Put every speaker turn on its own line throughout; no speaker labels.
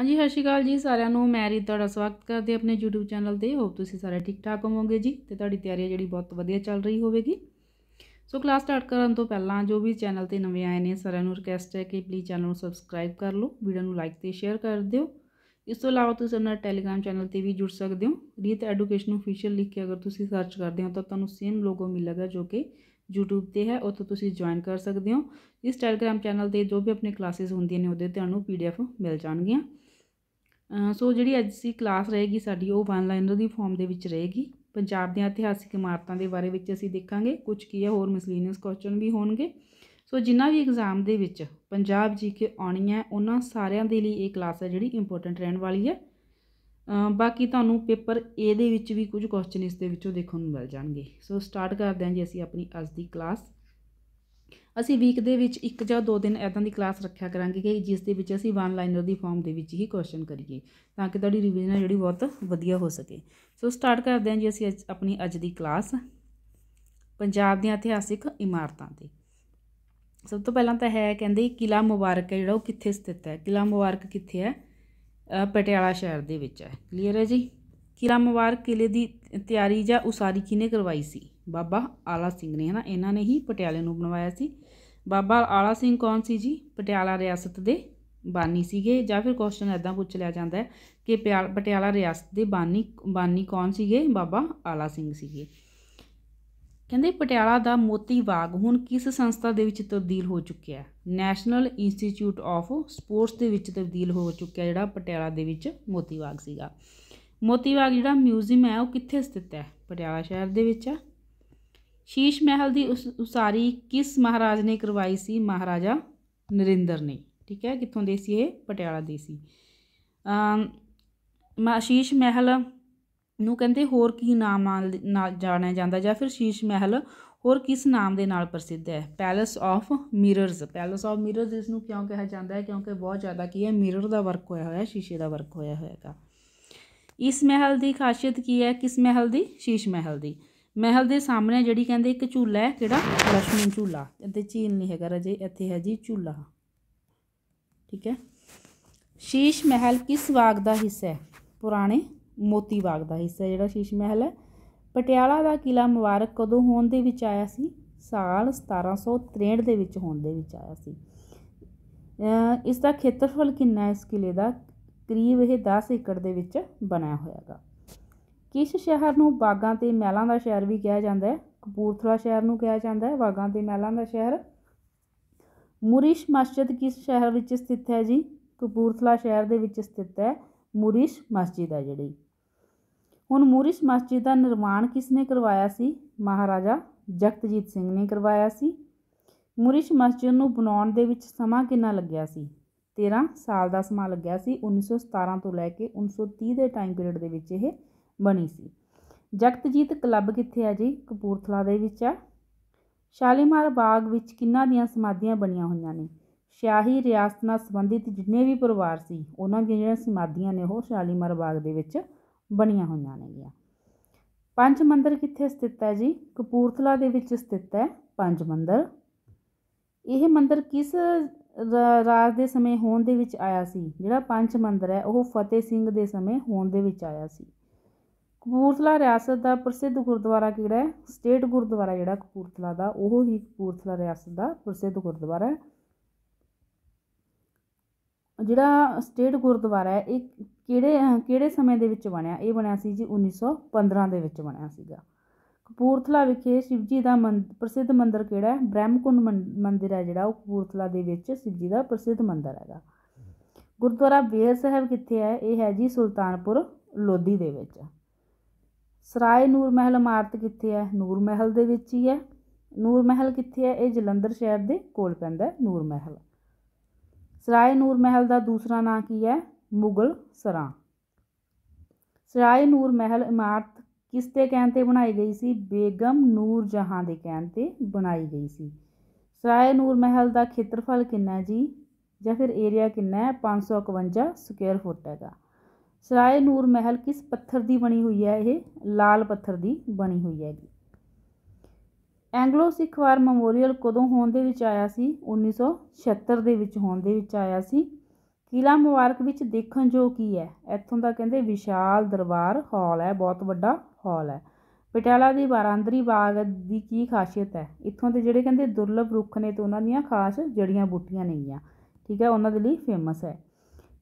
ਹਾਂਜੀ ਸਤਿ ਸ਼੍ਰੀ ਅਕਾਲ ਜੀ ਸਾਰਿਆਂ ਨੂੰ ਮੈਂ ਰੀਤ ਤੁਹਾਡਾ ਸਵਾਗਤ ਕਰਦੇ ਆਪਣੇ YouTube ਚੈਨਲ ਤੇ ਹੋਪ ਤੁਸੀਂ ਸਾਰੇ ਠੀਕ ਠਾਕ ਹੋਵੋਗੇ ਜੀ ਤੇ ਤੁਹਾਡੀ ਤਿਆਰੀ ਜਿਹੜੀ ਬਹੁਤ ਵਧੀਆ ਚੱਲ ਰਹੀ ਹੋਵੇਗੀ ਸੋ ਕਲਾਸ ਸਟਾਰਟ ਕਰਨ ਤੋਂ ਪਹਿਲਾਂ ਜੋ ਵੀ ਚੈਨਲ ਤੇ ਨਵੇਂ ਆਏ ਨੇ ਸਾਰਿਆਂ ਨੂੰ ਰਿਕਵੈਸਟ ਹੈ ਕਿ ਪਲੀਜ਼ ਚੈਨਲ ਨੂੰ ਸਬਸਕ੍ਰਾਈਬ ਕਰ ਲਓ ਵੀਡੀਓ ਨੂੰ ਲਾਈਕ ਤੇ ਸ਼ੇਅਰ ਕਰ ਦਿਓ ਇਸ ਤੋਂ ਇਲਾਵਾ ਤੁਸੀਂ ਆਪਣਾ ਟੈਲੀਗ੍ਰਾਮ ਚੈਨਲ ਤੇ ਵੀ ਜੁੜ ਸਕਦੇ ਹੋ ਰੀਤ ਐਜੂਕੇਸ਼ਨ ਅਫੀਸ਼ੀਅਲ ਲਿਖ ਕੇ ਅਗਰ ਤੁਸੀਂ ਸਰਚ ਕਰਦੇ ਹੋ ਤਾਂ ਤੁਹਾਨੂੰ ਸੇਮ ਲੋਗੋ ਮਿਲੇਗਾ ਜੋ ਕਿ YouTube ਤੇ ਹੈ ਉੱਥੇ ਤੁਸੀਂ ਜੁਆਇਨ ਕਰ ਸਕਦੇ ਹੋ ਇਸ ਟੈਲੀਗ੍ਰਾਮ ਚੈਨਲ ਤੇ ਜੋ ਵੀ ਆਪਣੇ ਕਲਾਸਿਸ ਹੁੰਦੀਆਂ ਨੇ ਉਹਦੇ ਤੁਹਾਨੂੰ PDF ਮਿਲ ਜਾਣਗੀਆਂ ਸੋ ਜਿਹੜੀ ਅੱਜ ਦੀ ਕਲਾਸ ਰਹੇਗੀ ਸਾਡੀ ਉਹ ਵਨ ਲਾਈਨਰ ਦੀ ਫਾਰਮ ਦੇ ਵਿੱਚ ਰਹੇਗੀ ਪੰਜਾਬ ਦੀਆਂ ਇਤਿਹਾਸਿਕ ਇਮਾਰਤਾਂ ਦੇ ਬਾਰੇ ਵਿੱਚ ਅਸੀਂ ਦੇਖਾਂਗੇ ਕੁਝ ਕੀ ਹੈ ਹੋਰ ਮਿਸਲੀਨੀਅਸ ਕੁਐਸਚਨ ਵੀ ਹੋਣਗੇ ਸੋ ਜਿੰਨਾ ਵੀ ਐਗਜ਼ਾਮ ਦੇ ਵਿੱਚ ਪੰਜਾਬ ਜੀਕੇ ਆਉਣੀ ਹੈ ਉਹਨਾਂ ਸਾਰਿਆਂ ਦੇ ਲਈ ਇਹ ਕਲਾਸ ਹੈ ਜਿਹੜੀ ਇੰਪੋਰਟੈਂਟ ਰਹਿਣ ਵਾਲੀ ਹੈ ਬਾਕੀ ਤੁਹਾਨੂੰ ਪੇਪਰ ਏ ਦੇ ਵਿੱਚ ਵੀ ਕੁਝ ਕੁਐਸਚਨ ਇਸ ਦੇ ਵਿੱਚੋਂ ਦੇਖਣ ਨੂੰ ਮਿਲ ਜਾਣਗੇ ਸੋ ਸਟਾਰਟ ਕਰਦੇ ਹਾਂ ਜੀ ਅਸੀਂ ਆਪਣੀ ਅੱਜ ਦੀ ਕਲਾਸ ਅਸੀਂ ਵੀਕ ਦੇ ਵਿੱਚ ਇੱਕ ਜਾਂ ਦੋ ਦਿਨ ਐਦਾਂ ਦੀ ਕਲਾਸ ਰੱਖਿਆ ਕਰਾਂਗੇ ਕਿ ਜਿਸ ਦੇ ਵਿੱਚ ਅਸੀਂ ਵਨ ਲਾਈਨਰ ਦੀ ਫਾਰਮ ਦੇ ਵਿੱਚ ਹੀ ਕੁਐਸਚਨ ਕਰੀਏ ਤਾਂ ਕਿ ਤੁਹਾਡੀ ਰਿਵੀਜ਼ਨ ਜਿਹੜੀ ਬਹੁਤ ਵਧੀਆ ਹੋ ਸਕੇ ਸੋ ਸਟਾਰਟ ਕਰਦੇ ਹਾਂ ਜੀ ਅਸੀਂ ਆਪਣੀ ਅੱਜ ਦੀ ਕਲਾਸ ਪੰਜਾਬ ਦੀਆਂ ਇਤਿਹਾਸਿਕ ਇਮਾਰਤਾਂ ਤੇ ਸਭ ਤੋਂ ਪਹਿਲਾਂ ਤਾਂ ਹੈ ਕਹਿੰਦੇ ਕਿਲਾ ਮੁਬਾਰਕ ਹੈ ਜਿਹੜਾ ਉਹ ਕਿੱਥੇ ਸਥਿਤ ਹੈ ਕਿਲਾ ਮੁਬਾਰਕ ਕਿੱਥੇ ਹੈ ਪਟਿਆਲਾ ਸ਼ਹਿਰ ਦੇ ਵਿੱਚ ਹੈ ਕਲੀਅਰ ਹੈ ਜੀ ਕਿਲਾ ਮੁਬਾਰਕ ਕਿਲੇ ਦੀ ਤਿਆਰੀ ਜਾਂ ਉਸਾਰੀ ਕਿਨੇ ਕਰਵਾਈ ਸੀ ਬਾਬਾ ਆਲਾ ਸਿੰਘ ਨੇ ਹਨਾ ਇਹਨਾਂ ਨੇ ਹੀ ਪਟਿਆਲੇ ਨੂੰ ਬਣਵਾਇਆ ਸੀ ਬਾਬਾ ਆਲਾ ਸਿੰਘ ਕੌਣ ਸੀ ਜੀ ਪਟਿਆਲਾ ਰਿਆਸਤ ਦੇ ਬਾਨੀ ਸੀਗੇ ਜਾਂ ਫਿਰ ਕੁਐਸਚਨ ਐਦਾਂ ਪੁੱਛ ਲਿਆ ਜਾਂਦਾ ਹੈ ਕਿ ਪਟਿਆਲਾ ਰਿਆਸਤ ਦੇ ਬਾਨੀ ਬਾਨੀ ਕੌਣ ਸੀਗੇ ਬਾਬਾ ਆਲਾ ਸਿੰਘ ਸੀਗੇ ਕਹਿੰਦੇ ਪਟਿਆਲਾ ਦਾ ਮੋਤੀ ਬਾਗ ਹੁਣ ਕਿਸ ਸੰਸਥਾ ਦੇ ਵਿੱਚ ਤਬਦੀਲ ਹੋ ਚੁੱਕਿਆ ਹੈ ਨੈਸ਼ਨਲ ਇੰਸਟੀਚਿਊਟ ਆਫ ਸਪੋਰਟਸ ਦੇ ਵਿੱਚ ਤਬਦੀਲ ਹੋ ਚੁੱਕਿਆ ਜਿਹੜਾ ਪਟਿਆਲਾ ਦੇ ਵਿੱਚ ਮੋਤੀ ਬਾਗ ਸੀਗਾ ਮੋਤੀ ਬਾਗ ਜਿਹੜਾ ਮਿਊਜ਼ੀਅਮ ਹੈ ਉਹ ਕਿੱਥੇ ਸਥਿਤ ਹੈ ਪਟਿਆਲਾ ਸ਼ਹਿਰ ਦੇ ਵਿੱਚ ਹੈ ਸ਼ੀਸ਼ ਮਹਿਲ ਦੀ ਉਸਾਰੀ ਕਿਸ ਮਹਾਰਾਜ ਨੇ ਕਰਵਾਈ ਸੀ ਮਹਾਰਾਜਾ ਨਰਿੰਦਰ ਨੇ ਠੀਕ ਹੈ ਕਿੱਥੋਂ ਦੇ ਸੀ ਇਹ ਪਟਿਆਲਾ ਦੇ ਸੀ ਸ਼ੀਸ਼ ਮਹਿਲ ਨੂੰ ਕਹਿੰਦੇ ਹੋਰ ਕੀ ਨਾਮ ਨਾਲ ਜਾਣਿਆ ਜਾਂਦਾ ਜਾਂ ਫਿਰ ਸ਼ੀਸ਼ ਮਹਿਲ ਹੋਰ ਕਿਸ ਨਾਮ ਦੇ ਨਾਲ ਪ੍ਰਸਿੱਧ ਹੈ palace of mirrors palace of mirrors ਇਸ ਨੂੰ ਕਿਉਂ ਕਿਹਾ ਜਾਂਦਾ ਹੈ ਕਿਉਂਕਿ ਬਹੁਤ ਜ਼ਿਆਦਾ ਕੀ ਹੈ ਮਿਰਰ ਦਾ ਵਰਕ ਹੋਇਆ ਹੋਇਆ ਸ਼ੀਸ਼ੇ ਦਾ ਵਰਕ ਹੋਇਆ ਹੋਇਆ ਹੈਗਾ ਇਸ ਮਹਿਲ ਦੀ ਖਾਸੀਅਤ ਕੀ ਹੈ ਕਿਸ ਮਹਿਲ ਦੀ ਸ਼ੀਸ਼ ਮਹਿਲ ਦੀ ਮਹਿਲ ਦੇ ਸਾਹਮਣੇ ਜਿਹੜੀ ਕਹਿੰਦੇ ਇੱਕ ਝੂਲਾ ਹੈ ਕਿਹੜਾ ਲక్ష్ਮਣ ਝੂਲਾ ਇੱਥੇ ਝੀਲ ਨਹੀਂ ਹੈਗਾ ਰਾਜੇ ਇੱਥੇ ਹੈ ਜੀ ਝੂਲਾ ਠੀਕ ਹੈ ਸ਼ੀਸ਼ ਮਹਿਲ ਕਿਸ ਬਾਗ ਦਾ ਹਿੱਸਾ ਹੈ ਪੁਰਾਣੇ ਮੋਤੀ ਬਾਗ ਦਾ ਹਿੱਸਾ ਜਿਹੜਾ ਸ਼ੀਸ਼ ਮਹਿਲ ਹੈ ਪਟਿਆਲਾ ਦਾ ਕਿਲਾ ਮੁਬਾਰਕ ਕਦੋਂ ਹੋਣ ਦੇ ਵਿੱਚ ਆਇਆ ਸੀ ਸਾਲ 1763 ਦੇ ਵਿੱਚ ਹੋਣ ਦੇ ਵਿੱਚ ਆਇਆ ਸੀ ਇਸ ਦਾ ਖੇਤਰਫਲ ਕਿੰਨਾ ਹੈ ਇਸ ਕਿਲੇ ਦਾ ਕਰੀਬ ਇਹ 10 ਏਕੜ ਦੇ ਵਿੱਚ ਬਣਿਆ ਹੋਇਆਗਾ ਕਿਸ ਸ਼ਹਿਰ ਨੂੰ ਬਾਗਾਂ ਤੇ ਮਹਿਲਾਂ ਦਾ ਸ਼ਹਿਰ ਵੀ ਕਿਹਾ ਜਾਂਦਾ ਹੈ ਕਪੂਰਥਲਾ ਸ਼ਹਿਰ ਨੂੰ ਕਿਹਾ ਜਾਂਦਾ ਹੈ ਬਾਗਾਂ ਤੇ ਮਹਿਲਾਂ ਦਾ ਸ਼ਹਿਰ ਮੁਰਿਸ਼ ਮਸਜਿਦ ਕਿਸ ਸ਼ਹਿਰ ਵਿੱਚ ਸਥਿਤ ਹੈ ਜੀ ਕਪੂਰਥਲਾ ਸ਼ਹਿਰ ਦੇ ਵਿੱਚ ਸਥਿਤ ਹੈ ਮੁਰਿਸ਼ ਮਸਜਿਦ ਹੈ ਜਿਹੜੀ ਹੁਣ ਮੁਰਿਸ਼ ਮਸਜਿਦ ਦਾ ਨਿਰਮਾਣ ਕਿਸ ਨੇ ਕਰਵਾਇਆ ਸੀ ਮਹਾਰਾਜਾ ਜਗਤਜੀਤ ਸਿੰਘ ਨੇ ਕਰਵਾਇਆ ਸੀ ਮੁਰਿਸ਼ ਮਸਜਿਦ ਨੂੰ ਬਣਾਉਣ ਦੇ ਵਿੱਚ ਸਮਾਂ ਕਿੰਨਾ ਲੱਗਿਆ ਸੀ 13 ਸਾਲ ਦਾ ਸਮਾਂ ਲੱਗਿਆ ਸੀ 1917 ਤੋਂ ਲੈ ਕੇ 1930 ਦੇ ਟਾਈਮ ਪੀਰੀਅਡ ਦੇ ਵਿੱਚ ਇਹ ਬਣੀ ਸੀ ਜਗਤਜੀਤ ਕਲੱਬ ਕਿੱਥੇ ਹੈ ਜੀ ਕਪੂਰਥਲਾ ਦੇ ਵਿੱਚ ਹੈ ਸ਼ਾਲੀਮਾਰ ਬਾਗ ਵਿੱਚ ਕਿੰਨਾ ਦੀਆਂ ਸਮਾਧੀਆਂ ਬਣੀਆਂ ਹੋਈਆਂ ਨੇ ਸ਼ਾਹੀ ਰਿਆਸਤ ਨਾਲ ਸੰਬੰਧਿਤ ਜਿੰਨੇ ਵੀ ਪਰਿਵਾਰ ਸੀ ਉਹਨਾਂ ਦੀਆਂ ਜਿਹੜੀਆਂ ਸਮਾਧੀਆਂ ਨੇ ਉਹ ਸ਼ਾਲੀਮਾਰ ਬਾਗ ਦੇ ਵਿੱਚ ਬਣੀਆਂ ਹੋਈਆਂ ਨੇਗੀਆਂ ਪੰਜ ਮੰਦਰ ਕਿੱਥੇ ਸਥਿਤ ਹੈ ਜੀ ਕਪੂਰਥਲਾ ਦੇ ਵਿੱਚ ਸਥਿਤ ਹੈ ਪੰਜ ਮੰਦਰ ਇਹ ਮੰਦਰ ਕਿਸ ਰਾਜ ਦੇ ਸਮੇਂ ਹੋਣ ਦੇ ਵਿੱਚ ਆਇਆ ਸੀ ਜਿਹੜਾ ਪੰਜ ਮੰਦਰ ਹੈ ਉਹ ਫਤਿਹ ਸਿੰਘ ਦੇ ਸਮੇਂ ਹੋਣ ਦੇ ਵਿੱਚ ਆਇਆ ਸੀ ਕਪੂਰਥਲਾ ਰਿਆਸਤ ਦਾ ਪ੍ਰਸਿੱਧ ਗੁਰਦੁਆਰਾ ਕਿਹੜਾ ਹੈ ਸਟੇਟ ਗੁਰਦੁਆਰਾ ਜਿਹੜਾ ਕਪੂਰਥਲਾ ਦਾ ਉਹ ਹੀ ਕਪੂਰਥਲਾ ਰਿਆਸਤ ਦਾ ਪ੍ਰਸਿੱਧ ਗੁਰਦੁਆਰਾ ਹੈ ਜਿਹੜਾ ਸਟੇਟ ਗੁਰਦੁਆਰਾ ਹੈ ਇਹ ਕਿਹੜੇ ਕਿਹੜੇ ਸਮੇਂ ਦੇ ਵਿੱਚ ਬਣਿਆ ਇਹ ਬਣਿਆ ਸੀ ਜੀ 1915 ਦੇ ਵਿੱਚ ਬਣਿਆ ਸੀਗਾ ਕਪੂਰਥਲਾ ਵਿਖੇ ਸ਼ਿਵਜੀ ਦਾ ਪ੍ਰਸਿੱਧ ਮੰਦਿਰ ਕਿਹੜਾ ਹੈ ਬ੍ਰਹਮਕੁੰਡ ਮੰਦਿਰ ਹੈ ਜਿਹੜਾ ਉਹ ਕਪੂਰਥਲਾ ਦੇ ਵਿੱਚ ਸ਼ਿਵਜੀ ਦਾ ਪ੍ਰਸਿੱਧ ਮੰਦਿਰ ਹੈਗਾ ਗੁਰਦੁਆਰਾ ਬੇਰ ਸਾਹਿਬ ਕਿੱਥੇ ਹੈ ਇਹ ਹੈ ਜੀ ਸੁਲਤਾਨਪੁਰ ਲੋਧੀ ਦੇ ਵਿੱਚ ਸਰਾਏ ਨੂਰ ਮਹਿਲ ਇਮਾਰਤ ਕਿੱਥੇ ਹੈ ਨੂਰ ਮਹਿਲ ਦੇ ਵਿੱਚ ਹੀ ਹੈ ਨੂਰ ਮਹਿਲ ਕਿੱਥੇ ਹੈ ਇਹ ਜਲੰਧਰ ਸ਼ਹਿਰ ਦੇ ਕੋਲ ਪੈਂਦਾ ਹੈ ਨੂਰ ਮਹਿਲ ਸਰਾਏ ਨੂਰ ਮਹਿਲ ਦਾ ਦੂਸਰਾ ਨਾਂ ਕੀ ਹੈ ਮੁਗਲ ਸਰਾਂ ਸਰਾਏ ਨੂਰ ਮਹਿਲ ਇਮਾਰਤ ਕਿਸ ਦੇ ਕਹਿਣ ਤੇ ਬਣਾਈ ਗਈ ਸੀ ਬੇਗਮ ਨੂਰ ਜਹਾਂ ਦੇ ਕਹਿਣ ਤੇ ਬਣਾਈ ਗਈ ਸੀ ਸਰਾਏ ਨੂਰ ਮਹਿਲ ਦਾ ਖੇਤਰਫਲ ਕਿੰਨਾ ਜੀ ਜਾਂ ਫਿਰ ਏਰੀਆ ਕਿੰਨਾ ਹੈ 551 ਸਕੁਅਰ ਫੁੱਟ ਹੈਗਾ ਸਰਾਏ ਨੂਰ ਮਹਿਲ ਕਿਸ ਪੱਥਰ ਦੀ ਬਣੀ ਹੋਈ ਹੈ ਇਹ ਲਾਲ ਪੱਥਰ ਦੀ ਬਣੀ ਹੋਈ ਹੈਗੀ ਐਂਗਲੋ ਸਿੱਖ ਵਾਰ ਮੈਮੋਰੀਅਲ ਕਦੋਂ ਹੋਣ ਦੇ ਵਿੱਚ ਆਇਆ ਸੀ 1976 ਦੇ ਵਿੱਚ ਹੋਣ ਦੇ ਵਿੱਚ ਆਇਆ ਸੀ ਕਿਲਾ ਮੁਬਾਰਕ ਵਿੱਚ ਦੇਖਣ ਜੋ ਕੀ ਹੈ ਇੱਥੋਂ ਦਾ ਕਹਿੰਦੇ ਵਿਸ਼ਾਲ ਦਰਬਾਰ ਹਾਲ ਹੈ ਬਹੁਤ ਵੱਡਾ ਹਾਲ ਹੈ ਪਟਿਆਲਾ ਦੀ ਬਾਰਾਂਦਰੀ ਬਾਗ ਦੀ ਕੀ ਖਾਸੀਅਤ ਹੈ ਇੱਥੋਂ ਦੇ ਜਿਹੜੇ ਕਹਿੰਦੇ ਦੁਰਲਭ ਰੁੱਖ ਨੇ ਤੇ ਉਹਨਾਂ ਦੀਆਂ ਖਾਸ ਜੜੀਆਂ ਬੂਟੀਆਂ ਨੇਗੀਆਂ ਠੀਕ ਹੈ ਉਹਨਾਂ ਦੇ ਲਈ ਫੇਮਸ ਹੈ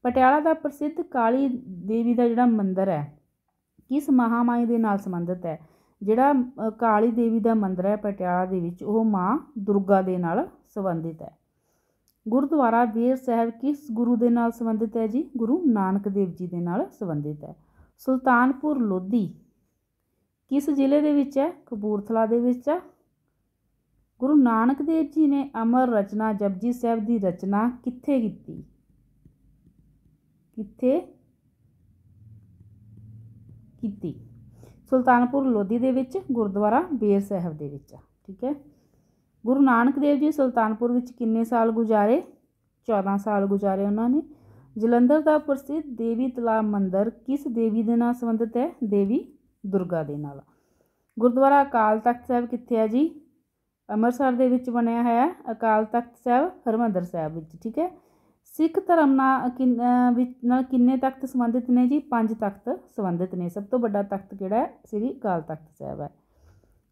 ਪਟਿਆਲਾ ਦਾ ਪ੍ਰਸਿੱਧ ਕਾਲੀ ਦੇਵੀ ਦਾ ਜਿਹੜਾ ਮੰਦਿਰ ਹੈ ਕਿਸ ਮਹਾਮਾਈ ਦੇ ਨਾਲ ਸੰਬੰਧਿਤ ਹੈ ਜਿਹੜਾ ਕਾਲੀ ਦੇਵੀ ਦਾ ਮੰਦਿਰ ਹੈ ਪਟਿਆਲਾ ਦੇ ਵਿੱਚ ਉਹ ਮਾਂ ਦੁਰਗਾ ਦੇ ਨਾਲ ਸੰਬੰਧਿਤ ਹੈ ਗੁਰਦੁਆਰਾ ਬੀਰ ਸਾਹਿਬ ਕਿਸ ਗੁਰੂ ਦੇ ਨਾਲ ਸੰਬੰਧਿਤ ਹੈ ਜੀ ਗੁਰੂ ਨਾਨਕ ਦੇਵ ਜੀ ਦੇ ਨਾਲ ਸੰਬੰਧਿਤ ਹੈ ਸੁਲਤਾਨਪੁਰ ਲੋਧੀ ਕਿਸ ਜ਼ਿਲ੍ਹੇ ਦੇ ਵਿੱਚ ਹੈ ਕਪੂਰਥਲਾ ਦੇ ਵਿੱਚ ਹੈ ਗੁਰੂ ਨਾਨਕ ਦੇਵ ਜੀ ਨੇ ਅਮਰ ਰਚਨਾ ਜਪਜੀ ਸਾਹਿਬ ਦੀ ਰਚਨਾ ਕਿੱਥੇ ਕੀਤੀ ਕਿੱਥੇ ਕੀਤੀ ਸੁਲਤਾਨਪੁਰ ਲੋਧੀ ਦੇ ਵਿੱਚ ਗੁਰਦੁਆਰਾ ਬੇਰ ਸਾਹਿਬ ਦੇ ਵਿੱਚ ਠੀਕ ਹੈ ਗੁਰੂ ਨਾਨਕ ਦੇਵ ਜੀ ਸੁਲਤਾਨਪੁਰ ਵਿੱਚ ਕਿੰਨੇ ਸਾਲ ਗੁਜ਼ਾਰੇ 14 ਸਾਲ ਗੁਜ਼ਾਰੇ ਉਹਨਾਂ ਨੇ ਜਲੰਧਰ ਦਾ ਪ੍ਰਸਿੱਧ ਦੇਵੀ ਤਲਾਬ ਮੰਦਿਰ ਕਿਸ ਦੇਵੀ ਦੇ ਨਾਲ ਸੰਬੰਧਿਤ ਹੈ ਦੇਵੀ ਦੁਰਗਾ ਦੇ ਨਾਲ ਗੁਰਦੁਆਰਾ ਅਕਾਲ ਤਖਤ ਸਾਹਿਬ ਕਿੱਥੇ ਹੈ ਜੀ ਅੰਮ੍ਰਿਤਸਰ ਦੇ ਵਿੱਚ ਬਣਿਆ ਹੋਇਆ ਅਕਾਲ ਤਖਤ ਸਾਹਿਬ ਹਰਮੰਦਰ ਸਾਹਿਬ ਵਿੱਚ ਠੀਕ ਹੈ ਸਿੱਖ ਧਰਮ ਨਾਲ ਨਾਲ ਕਿੰਨੇ ਤਖਤ ਸੰਬੰਧਿਤ ਨੇ ਜੀ ਪੰਜ ਤਖਤ ਸੰਬੰਧਿਤ ਨੇ ਸਭ ਤੋਂ ਵੱਡਾ ਤਖਤ ਕਿਹੜਾ ਹੈ ਸ੍ਰੀ ਅਕਾਲ ਤਖਤ ਸਾਹਿਬ ਹੈ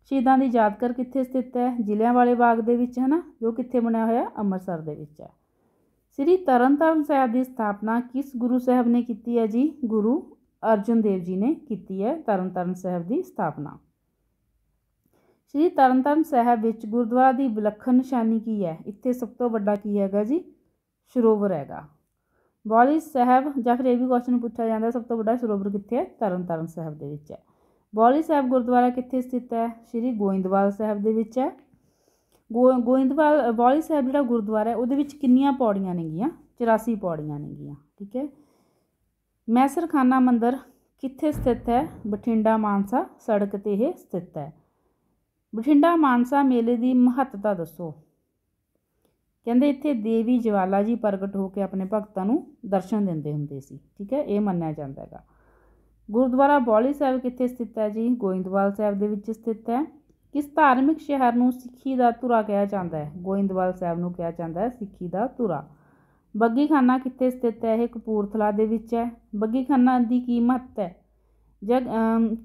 ਸ਼ਹੀਦਾਂ ਦੀ ਯਾਦਗਾਰ ਕਿੱਥੇ ਸਥਿਤ ਹੈ ਜ਼ਿਲ੍ਹਿਆਂ ਵਾਲੇ ਬਾਗ ਦੇ ਵਿੱਚ ਹੈ ਨਾ ਜੋ ਕਿੱਥੇ ਬਣਿਆ ਹੋਇਆ ਅੰਮ੍ਰਿਤਸਰ ਦੇ ਵਿੱਚ ਹੈ ਸ੍ਰੀ ਤਰਨਤਾਰਨ ਸਾਹਿਬ ਦੀ ਸਥਾਪਨਾ ਕਿਸ ਗੁਰੂ ਸਾਹਿਬ ਨੇ ਕੀਤੀ ਹੈ ਜੀ ਗੁਰੂ ਅਰਜਨ ਦੇਵ ਜੀ ਨੇ ਕੀਤੀ ਹੈ ਤਰਨਤਾਰਨ ਸਾਹਿਬ ਦੀ ਸਥਾਪਨਾ ਸ੍ਰੀ ਤਰਨਤਾਰਨ ਸਾਹਿਬ ਵਿੱਚ ਗੁਰਦੁਆਰਾ ਦੀ ਵਿਲੱਖਣ ਨਿਸ਼ਾਨੀ ਕੀ ਹੈ ਇੱਥੇ ਸਭ ਤੋਂ ਵੱਡਾ ਕੀ ਹੈਗਾ ਜੀ ਸਰੋਵਰ ਹੈਗਾ ਬੋਲੀ ਸਾਹਿਬ ਜਾਂ ਫਿਰ ਇਹ ਵੀ ਕੁਐਸਚਨ ਪੁੱਛਿਆ ਜਾਂਦਾ ਸਭ ਤੋਂ ਵੱਡਾ ਸਰੋਵਰ ਕਿੱਥੇ ਹੈ ਤਰਨਤਾਰਨ ਸਾਹਿਬ ਦੇ ਵਿੱਚ ਹੈ ਬੋਲੀ ਸਾਹਿਬ ਗੁਰਦੁਆਰਾ ਕਿੱਥੇ ਸਥਿਤ ਹੈ ਸ਼੍ਰੀ ਗੋਇੰਦਵਾਲ ਸਾਹਿਬ ਦੇ ਵਿੱਚ ਹੈ ਗੋਇੰਦਵਾਲ ਬੋਲੀ ਸਾਹਿਬ ਜਿਹੜਾ ਗੁਰਦੁਆਰਾ ਹੈ ਉਹਦੇ ਵਿੱਚ ਕਿੰਨੀਆਂ ਪੌੜੀਆਂ ਨੇਗੀਆਂ 84 ਪੌੜੀਆਂ ਨੇਗੀਆਂ ਠੀਕ ਹੈ ਮੈਸਰਖਾਨਾ ਮੰਦਿਰ ਕਿੱਥੇ ਸਥਿਤ ਹੈ ਬਠਿੰਡਾ ਮਾਨਸਾ ਸੜਕ ਤੇ ਇਹ ਸਥਿਤ ਹੈ ਬਠਿੰਡਾ ਮਾਨਸਾ ਮੇਲੇ ਦੀ ਮਹੱਤਤਾ ਦੱਸੋ ਕਹਿੰਦੇ ਇੱਥੇ ਦੇਵੀ ਜਵਾਲਾ ਜੀ ਪ੍ਰਗਟ ਹੋ ਕੇ ਆਪਣੇ ਭਗਤਾਂ ਨੂੰ ਦਰਸ਼ਨ ਦਿੰਦੇ ਹੁੰਦੇ ਸੀ ਠੀਕ ਹੈ ਇਹ ਮੰਨਿਆ ਜਾਂਦਾ ਹੈਗਾ ਗੁਰਦੁਆਰਾ ਬੌਲੀ ਸਾਹਿਬ ਕਿੱਥੇ ਸਥਿਤ ਹੈ ਜੀ ਗੋਇੰਦਵਾਲ ਸਾਹਿਬ ਦੇ ਵਿੱਚ ਸਥਿਤ ਹੈ ਕਿਸ ਧਾਰਮਿਕ ਸ਼ਹਿਰ ਨੂੰ ਸਿੱਖੀ ਦਾ ਧੁਰਾ ਕਿਹਾ ਜਾਂਦਾ ਹੈ ਗੋਇੰਦਵਾਲ ਸਾਹਿਬ ਨੂੰ ਕਿਹਾ ਜਾਂਦਾ ਹੈ ਸਿੱਖੀ ਦਾ ਧੁਰਾ ਬੱਗੀਖਾਨਾ ਕਿੱਥੇ ਸਥਿਤ ਹੈ ਇਹ ਕਪੂਰਥਲਾ ਦੇ ਵਿੱਚ ਹੈ ਬੱਗੀਖਾਨਾ ਦੀ ਕੀ ਮਹੱਤਤਾ ਹੈ ਜਗ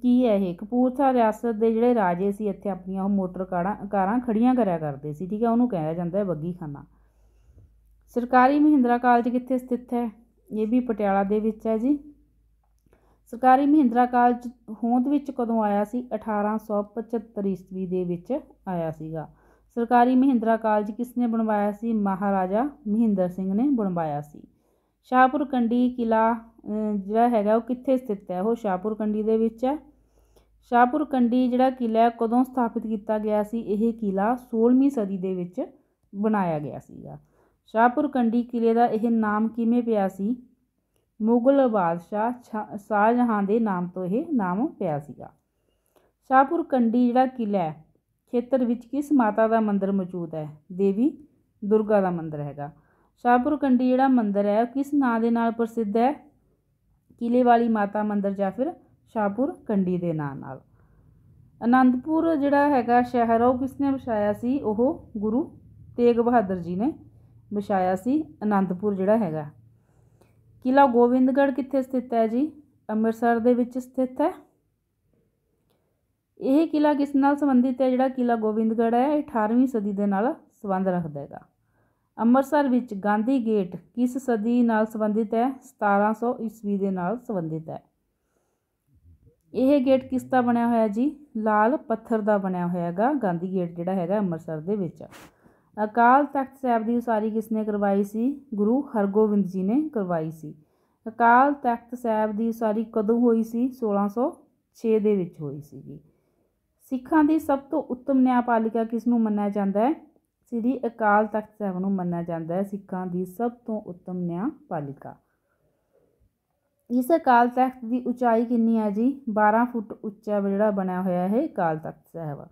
ਕੀ ਹੈ ਇਹ ਕਪੂਰਥਲਾ ਰਿਆਸਤ ਦੇ ਜਿਹੜੇ ਰਾਜੇ ਸੀ ਇੱਥੇ ਆਪਣੀਆਂ ਉਹ ਮੋਟਰ ਕਾਰਾਂ ਕਾਰਾਂ ਖੜੀਆਂ ਕਰਿਆ ਕਰਦੇ ਸੀ ਠੀਕ ਹੈ ਉਹਨੂੰ ਕਿਹਾ ਜਾਂਦਾ ਹੈ ਬੱਗੀਖਾਨਾ ਸਰਕਾਰੀ ਮਹਿੰਦਰਾ ਕਾਲਜ ਕਿੱਥੇ ਸਥਿਤ ਹੈ ਇਹ ਵੀ ਪਟਿਆਲਾ ਦੇ ਵਿੱਚ ਹੈ ਜੀ ਸਰਕਾਰੀ ਮਹਿੰਦਰਾ ਕਾਲਜ ਹੋਂਦ ਵਿੱਚ ਕਦੋਂ ਆਇਆ ਸੀ 1875 ਈਸਵੀ ਦੇ ਵਿੱਚ ਆਇਆ ਸੀਗਾ ਸਰਕਾਰੀ ਮਹਿੰਦਰਾ ਕਾਲਜ ਕਿਸ ਨੇ ਬਣਵਾਇਆ ਸੀ ਮਹਾਰਾਜਾ ਮਹਿੰਦਰ ਸਿੰਘ ਨੇ ਬਣਵਾਇਆ ਸੀ ਸ਼ਾਹਪੁਰ ਕੰਡੀ ਕਿਲਾ ਜਿਹੜਾ ਹੈਗਾ ਉਹ ਕਿੱਥੇ ਸਥਿਤ ਹੈ ਉਹ ਸ਼ਾਹਪੁਰ ਕੰਡੀ ਦੇ ਵਿੱਚ ਹੈ ਸ਼ਾਹਪੁਰ ਕੰਡੀ ਜਿਹੜਾ ਕਿਲਾ ਕਦੋਂ ਸਥਾਪਿਤ ਕੀਤਾ ਗਿਆ ਸੀ ਇਹ ਕਿਲਾ 16ਵੀਂ ਸਦੀ ਦੇ ਵਿੱਚ ਬਣਾਇਆ ਗਿਆ ਸੀਗਾ ਸ਼ਾਹਪੁਰ ਕੰਡੀ ਕਿਲੇ ਦਾ ਇਹ ਨਾਮ ਕਿਵੇਂ ਪਿਆ ਸੀ ਮੁਗਲ ਬਾਦਸ਼ਾਹ ਸ਼ਾਹਜਹਾਂ ਦੇ ਨਾਮ ਤੋਂ ਇਹ ਨਾਮ ਪਿਆ ਸੀਗਾ ਸ਼ਾਹਪੁਰ ਕੰਡੀ ਜਿਹੜਾ ਕਿਲਾ ਖੇਤਰ ਵਿੱਚ ਕਿਸ ਮਾਤਾ ਦਾ ਮੰਦਿਰ ਮੌਜੂਦ ਹੈ ਦੇਵੀ ਦੁਰਗਾ ਦਾ ਮੰਦਿਰ ਹੈਗਾ ਸ਼ਾਹਪੁਰ ਕੰਡੀ ਜਿਹੜਾ ਮੰਦਿਰ ਹੈ ਕਿਸ ਨਾਂ ਦੇ ਨਾਲ ਪ੍ਰਸਿੱਧ ਹੈ ਕਿਲੇ ਵਾਲੀ ਮਾਤਾ ਮੰਦਰ ਜਾਂ ਫਿਰ ਸ਼ਾਹਪੁਰ ਕੰਡੀ ਦੇ ਨਾਂ ਨਾਲ ਅਨੰਦਪੁਰ ਜਿਹੜਾ ਹੈਗਾ ਸ਼ਹਿਰ ਉਹ ਕਿਸਨੇ ਵਸਾਇਆ ਸੀ ਉਹ ਗੁਰੂ ਤੇਗ ਬਹਾਦਰ ਜੀ ਨੇ ਵਸਾਇਆ ਸੀ ਅਨੰਦਪੁਰ ਜਿਹੜਾ ਹੈਗਾ ਕਿਲਾ ਗੋਵਿੰਦਗੜ ਕਿੱਥੇ ਸਥਿਤ ਹੈ ਜੀ ਅੰਮ੍ਰਿਤਸਰ ਦੇ ਵਿੱਚ ਸਥਿਤ ਹੈ ਇਹ ਕਿਲਾ ਕਿਸ ਨਾਲ ਸੰਬੰਧਿਤ ਹੈ ਜਿਹੜਾ ਕਿਲਾ ਗੋਵਿੰਦਗੜ ਹੈ 18ਵੀਂ ਸਦੀ ਦੇ ਨਾਲ ਸੰਬੰਧ ਰੱਖਦਾ ਹੈਗਾ ਅੰਮ੍ਰਿਤਸਰ ਵਿੱਚ ਗਾਂਧੀ ਗੇਟ ਕਿਸ ਸਦੀ ਨਾਲ ਸੰਬੰਧਿਤ ਹੈ 1700 ਈਸਵੀ ਦੇ ਨਾਲ ਸੰਬੰਧਿਤ ਹੈ ਇਹ ਗੇਟ ਕਿਸ ਦਾ ਬਣਿਆ ਹੋਇਆ ਜੀ ਲਾਲ ਪੱਥਰ ਦਾ ਬਣਿਆ ਹੋਇਆਗਾ ਗਾਂਧੀ ਗੇਟ ਜਿਹੜਾ ਹੈਗਾ ਅੰਮ੍ਰਿਤਸਰ ਦੇ ਵਿੱਚ ਅਕਾਲ ਤਖਤ ਸਾਹਿਬ ਦੀ ਉਸਾਰੀ ਕਿਸ ਨੇ ਕਰਵਾਈ ਸੀ ਗੁਰੂ ਹਰਗੋਬਿੰਦ ਜੀ ਨੇ ਕਰਵਾਈ ਸੀ ਅਕਾਲ ਤਖਤ ਸਾਹਿਬ ਦੀ ਉਸਾਰੀ ਕਦੋਂ ਹੋਈ ਸੀ 1606 ਦੇ ਵਿੱਚ ਹੋਈ ਜੀ ਸਿੱਖਾਂ ਦੀ ਸਭ ਤੋਂ ਉੱਤਮ ਨਿਆਂਪਾਲਿਕਾ ਕਿਸ ਨੂੰ ਮੰਨਿਆ ਜਾਂਦਾ ਹੈ ਸ੍ਰੀ ਅਕਾਲ ਤਖਤ ਸਾਹਿਬ ਨੂੰ ਮੰਨਿਆ ਜਾਂਦਾ ਹੈ ਸਿੱਖਾਂ ਦੀ ਸਭ ਤੋਂ ਉੱਤਮ ਨਿਆਂਪਾਲਿਕਾ ਪਾਲਿਕਾ ਇਸ ਅਕਾਲ ਤਖਤ ਦੀ ਉਚਾਈ ਕਿੰਨੀ ਹੈ ਜੀ 12 ਫੁੱਟ ਉੱਚਾ ਜਿਹੜਾ ਬਣਿਆ ਹੋਇਆ ਹੈ ਅਕਾਲ ਤਖਤ ਸਾਹਿਬ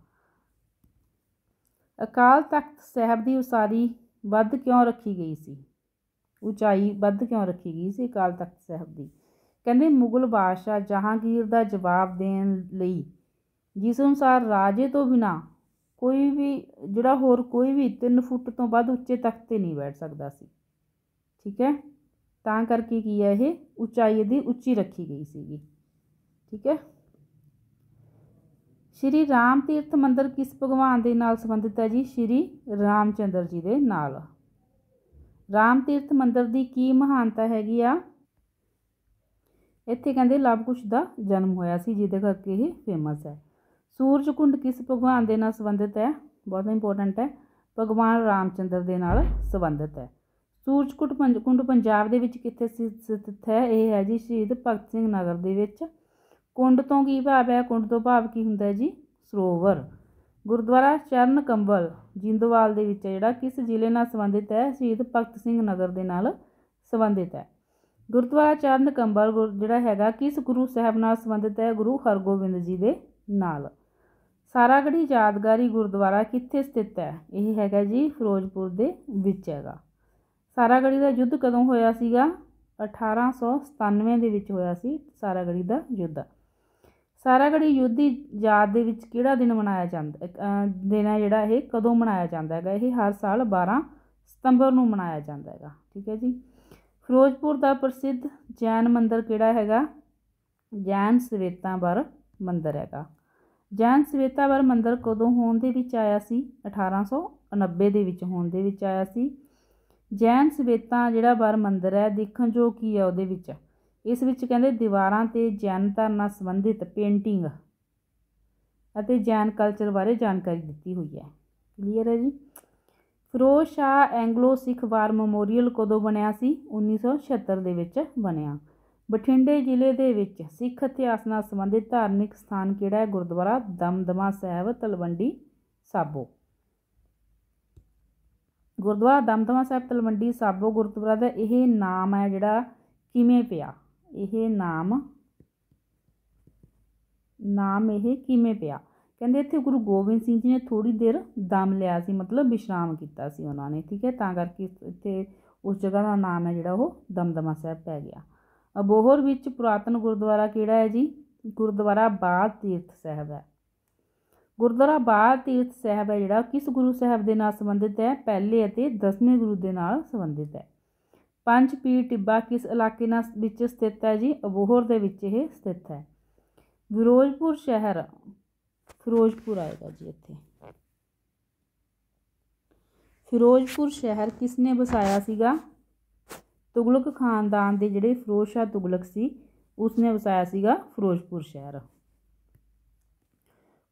ਅਕਾਲ ਤਖਤ ਸਾਹਿਬ ਦੀ ਉਸਾਰੀ ਵੱਧ ਕਿਉਂ ਰੱਖੀ ਗਈ ਸੀ ਉਚਾਈ ਵੱਧ ਕਿਉਂ ਰੱਖੀ ਗਈ ਸੀ ਅਕਾਲ ਤਖਤ ਸਾਹਿਬ ਦੀ ਕਹਿੰਦੇ ਮੁਗਲ ਬਾਦਸ਼ਾਹ ਜਹਾਂਗੀਰ ਦਾ ਜਵਾਬ ਦੇਣ ਲਈ ਜਿਸ ਅਨੁਸਾਰ ਰਾਜੇ ਤੋਂ ਬਿਨਾ ਕੋਈ ਵੀ ਜਿਹੜਾ ਹੋਰ ਕੋਈ ਵੀ 3 ਫੁੱਟ ਤੋਂ ਵੱਧ ਉੱਚੇ ਤਖਤ ਤੇ ਨਹੀਂ ਬੈਠ ਸਕਦਾ ਸੀ ਠੀਕ ਹੈ ਤਾਂ ਕਰਕੇ ਕੀ ਹੈ ਇਹ ਉਚਾਈ ਦੀ ਉੱਚੀ ਰੱਖੀ ਗਈ ਸੀਗੀ ਠੀਕ ਹੈ ਸ਼੍ਰੀ ਰਾਮ ਤੀਰਥ ਮੰਦਰ ਕਿਸ ਭਗਵਾਨ ਦੇ ਨਾਲ ਸੰਬੰਧਿਤ ਹੈ ਜੀ ਸ਼੍ਰੀ ਰਾਮਚੰਦਰ ਜੀ ਦੇ ਨਾਲ ਰਾਮ ਤੀਰਥ ਮੰਦਰ ਦੀ ਕੀ ਮਹਾਨਤਾ ਹੈਗੀ ਆ ਇੱਥੇ ਕਹਿੰਦੇ ਲਵਕੁਸ਼ ਦਾ ਜਨਮ ਹੋਇਆ ਸੀ ਜਿਹਦੇ ਕਰਕੇ ਇਹ ਫੇਮਸ ਹੈ ਸੂਰਜਕੁੰਡ ਕਿਸ ਭਗਵਾਨ ਦੇ ਨਾਲ ਸੰਬੰਧਿਤ ਹੈ ਬਹੁਤ ਇੰਪੋਰਟੈਂਟ ਹੈ ਭਗਵਾਨ ਰਾਮਚੰਦਰ ਦੇ ਨਾਲ ਸੰਬੰਧਿਤ ਹੈ ਸੂਰਜਕੁੰਡ ਕੁੰਡ ਪੰਜਾਬ ਦੇ ਵਿੱਚ ਕਿੱਥੇ ਸਥਿਤ ਹੈ ਇਹ ਹੈ ਜੀ ਸ਼ਹੀਦ ਭਗਤ ਸਿੰਘ ਨਗਰ ਦੇ ਵਿੱਚ ਕੁੰਡ ਤੋਂ ਕੀ ਭਾਵ ਹੈ ਕੁੰਡ ਤੋਂ ਭਾਵ ਕੀ ਹੁੰਦਾ ਜੀ ਸਰੋਵਰ ਗੁਰਦੁਆਰਾ ਚਰਨ ਕੰਬਲ ਜਿੰਦਵਾਲ ਦੇ ਵਿੱਚ ਜਿਹੜਾ ਕਿਸ ਜ਼ਿਲ੍ਹੇ ਨਾਲ ਸੰਬੰਧਿਤ ਹੈ ਸ਼ਹੀਦ ਭਗਤ ਸਿੰਘ ਨਗਰ ਦੇ ਨਾਲ ਸੰਬੰਧਿਤ ਹੈ ਗੁਰਦੁਆਰਾ ਚਰਨ ਕੰਬਲ ਜਿਹੜਾ ਹੈਗਾ ਕਿਸ ਗੁਰੂ ਸਾਹਿਬ ਨਾਲ ਸੰਬੰਧਿਤ ਹੈ ਗੁਰੂ ਹਰਗੋਬਿੰਦ ਜੀ ਦੇ ਨਾਲ ਸਾਰਾਗੜੀ ਯਾਦਗਾਰੀ ਗੁਰਦੁਆਰਾ ਕਿੱਥੇ ਸਥਿਤ ਹੈ ਇਹ ਹੈਗਾ ਜੀ ਫਿਰੋਜ਼ਪੁਰ ਦੇ ਵਿੱਚ ਹੈਗਾ ਸਾਰਾਗੜੀ ਦਾ ਯੁੱਧ ਕਦੋਂ ਹੋਇਆ ਸੀਗਾ 1897 ਦੇ ਵਿੱਚ ਹੋਇਆ ਸੀ ਸਾਰਾਗੜੀ ਦਾ ਯੁੱਧ ਸਾਰਾਗੜੀ ਯੁੱਧ ਦੀ ਯਾਦ ਦੇ ਵਿੱਚ ਕਿਹੜਾ ਦਿਨ ਮਨਾਇਆ ਜਾਂਦਾ ਦਿਨ ਹੈ ਜਿਹੜਾ ਇਹ ਕਦੋਂ ਮਨਾਇਆ ਜਾਂਦਾ ਹੈਗਾ ਇਹ ਹਰ ਸਾਲ 12 ਸਤੰਬਰ ਨੂੰ ਮਨਾਇਆ ਜਾਂਦਾ ਹੈਗਾ ਠੀਕ ਹੈ ਜੀ ਫਿਰੋਜ਼ਪੁਰ ਦਾ ਪ੍ਰਸਿੱਧ ਜੈਨ ਮੰਦਿਰ ਕਿਹੜਾ ਹੈਗਾ ਜੈਨ ਸਵੇਤਾਂਵਰ ਮੰਦਿਰ ਹੈਗਾ ਜੈਨ ਸਵੇਤਾਵਰ ਮੰਦਰ ਕਦੋਂ ਹੋਣ ਦੇ ਵਿੱਚ ਆਇਆ ਸੀ 1890 ਦੇ ਵਿੱਚ ਹੋਣ ਦੇ ਵਿੱਚ ਆਇਆ ਸੀ ਜੈਨ ਸਵੇਤਾ ਜਿਹੜਾ ਵਰ ਮੰਦਰ ਹੈ ਦੇਖਣ ਜੋ ਕੀ ਹੈ ਉਹਦੇ ਵਿੱਚ ਇਸ ਵਿੱਚ ਕਹਿੰਦੇ ਦੀਵਾਰਾਂ ਤੇ ਜੈਨਤਾ ਨਾਲ ਸੰਬੰਧਿਤ ਪੇਂਟਿੰਗ ਅਤੇ ਜੈਨ ਕਲਚਰ ਬਾਰੇ ਜਾਣਕਾਰੀ ਦਿੱਤੀ ਹੋਈ ਹੈ ਕਲੀਅਰ ਹੈ ਜੀ ਫਿਰੋਸ਼ਾ ਐਂਗਲੋ ਸਿੱਖ ਵਾਰ ਮੈਮੋਰੀਅਲ ਕਦੋਂ ਬਣਿਆ ਸੀ 1976 ਦੇ ਵਿੱਚ ਬਣਿਆ ਬਠਿੰਡੇ ਜ਼ਿਲ੍ਹੇ ਦੇ ਵਿੱਚ ਸਿੱਖ ਇਤਿਹਾਸ ਨਾਲ ਸੰਬੰਧਿਤ ਧਾਰਮਿਕ ਸਥਾਨ ਕਿਹੜਾ ਹੈ ਗੁਰਦੁਆਰਾ ਦਮਦਮਾ ਸਾਹਿਬ ਤਲਵੰਡੀ ਸਾਬੋ ਗੁਰਦੁਆਰਾ ਦਮਦਮਾ ਸਾਹਿਬ ਤਲਵੰਡੀ ਸਾਬੋ ਗੁਰਦੁਆਰਾ ਦਾ ਇਹ ਨਾਮ ਹੈ ਜਿਹੜਾ ਕਿਵੇਂ ਪਿਆ ਇਹ ਨਾਮ ਨਾਮ ਇਹ ਕਿਵੇਂ ਪਿਆ ਕਹਿੰਦੇ ਇੱਥੇ ਗੁਰੂ ਗੋਬਿੰਦ ਸਿੰਘ ਜੀ ਨੇ ਥੋੜੀ ਦੇਰ ਦਮ ਲਿਆ ਸੀ ਮਤਲਬ ਵਿਸ਼ਰਾਮ ਕੀਤਾ ਸੀ ਉਹਨਾਂ ਨੇ ਠੀਕ ਹੈ ਤਾਂ ਕਰਕੇ ਇੱਥੇ ਉਸ ਜਗ੍ਹਾ ਦਾ ਨਾਮ ਹੈ ਜਿਹੜਾ ਉਹ ਦਮਦਮਾ ਸਾਹਿਬ ਪੈ ਗਿਆ ਅਬੋਹਰ ਵਿੱਚ ਪੁਰਾਤਨ ਗੁਰਦੁਆਰਾ ਕਿਹੜਾ ਹੈ ਜੀ ਗੁਰਦੁਆਰਾ ਬਾਦ ਤੀਰਥ ਸਾਹਿਬ ਹੈ ਗੁਰਦੁਆਰਾ ਬਾਦ ਤੀਰਥ ਸਾਹਿਬ ਹੈ ਜਿਹੜਾ ਕਿਸ ਗੁਰੂ ਸਾਹਿਬ ਦੇ ਨਾਲ ਸੰਬੰਧਿਤ ਹੈ ਪਹਿਲੇ ਅਤੇ 10ਵੇਂ ਗੁਰੂ ਦੇ ਨਾਲ ਸੰਬੰਧਿਤ ਹੈ ਪੰਜ ਪੀਰ ਟਿੱਬਾ ਕਿਸ ਇਲਾਕੇ ਨਾਲ ਵਿੱਚ ਸਥਿਤ ਹੈ ਜੀ ਅਬੋਹਰ ਦੇ ਵਿੱਚ ਇਹ ਸਥਿਤ ਹੈ ਫਿਰੋਜ਼ਪੁਰ ਸ਼ਹਿਰ ਫਿਰੋਜ਼ਪੁਰ ਆਏਗਾ ਜੀ ਇੱਥੇ ਫਿਰੋਜ਼ਪੁਰ ਸ਼ਹਿਰ ਕਿਸ ਨੇ ਵਸਾਇਆ ਸੀਗਾ ਤੁਗਲਕ ਖਾਨਦਾਨ ਦੇ ਜਿਹੜੇ ਫਿਰੋਜ਼ ਸ਼ਾਹ ਤੁਗਲਕ ਸੀ ਉਸਨੇ ਵਸਾਇਆ ਸੀਗਾ ਫਿਰੋਜ਼ਪੁਰ ਸ਼ਹਿਰ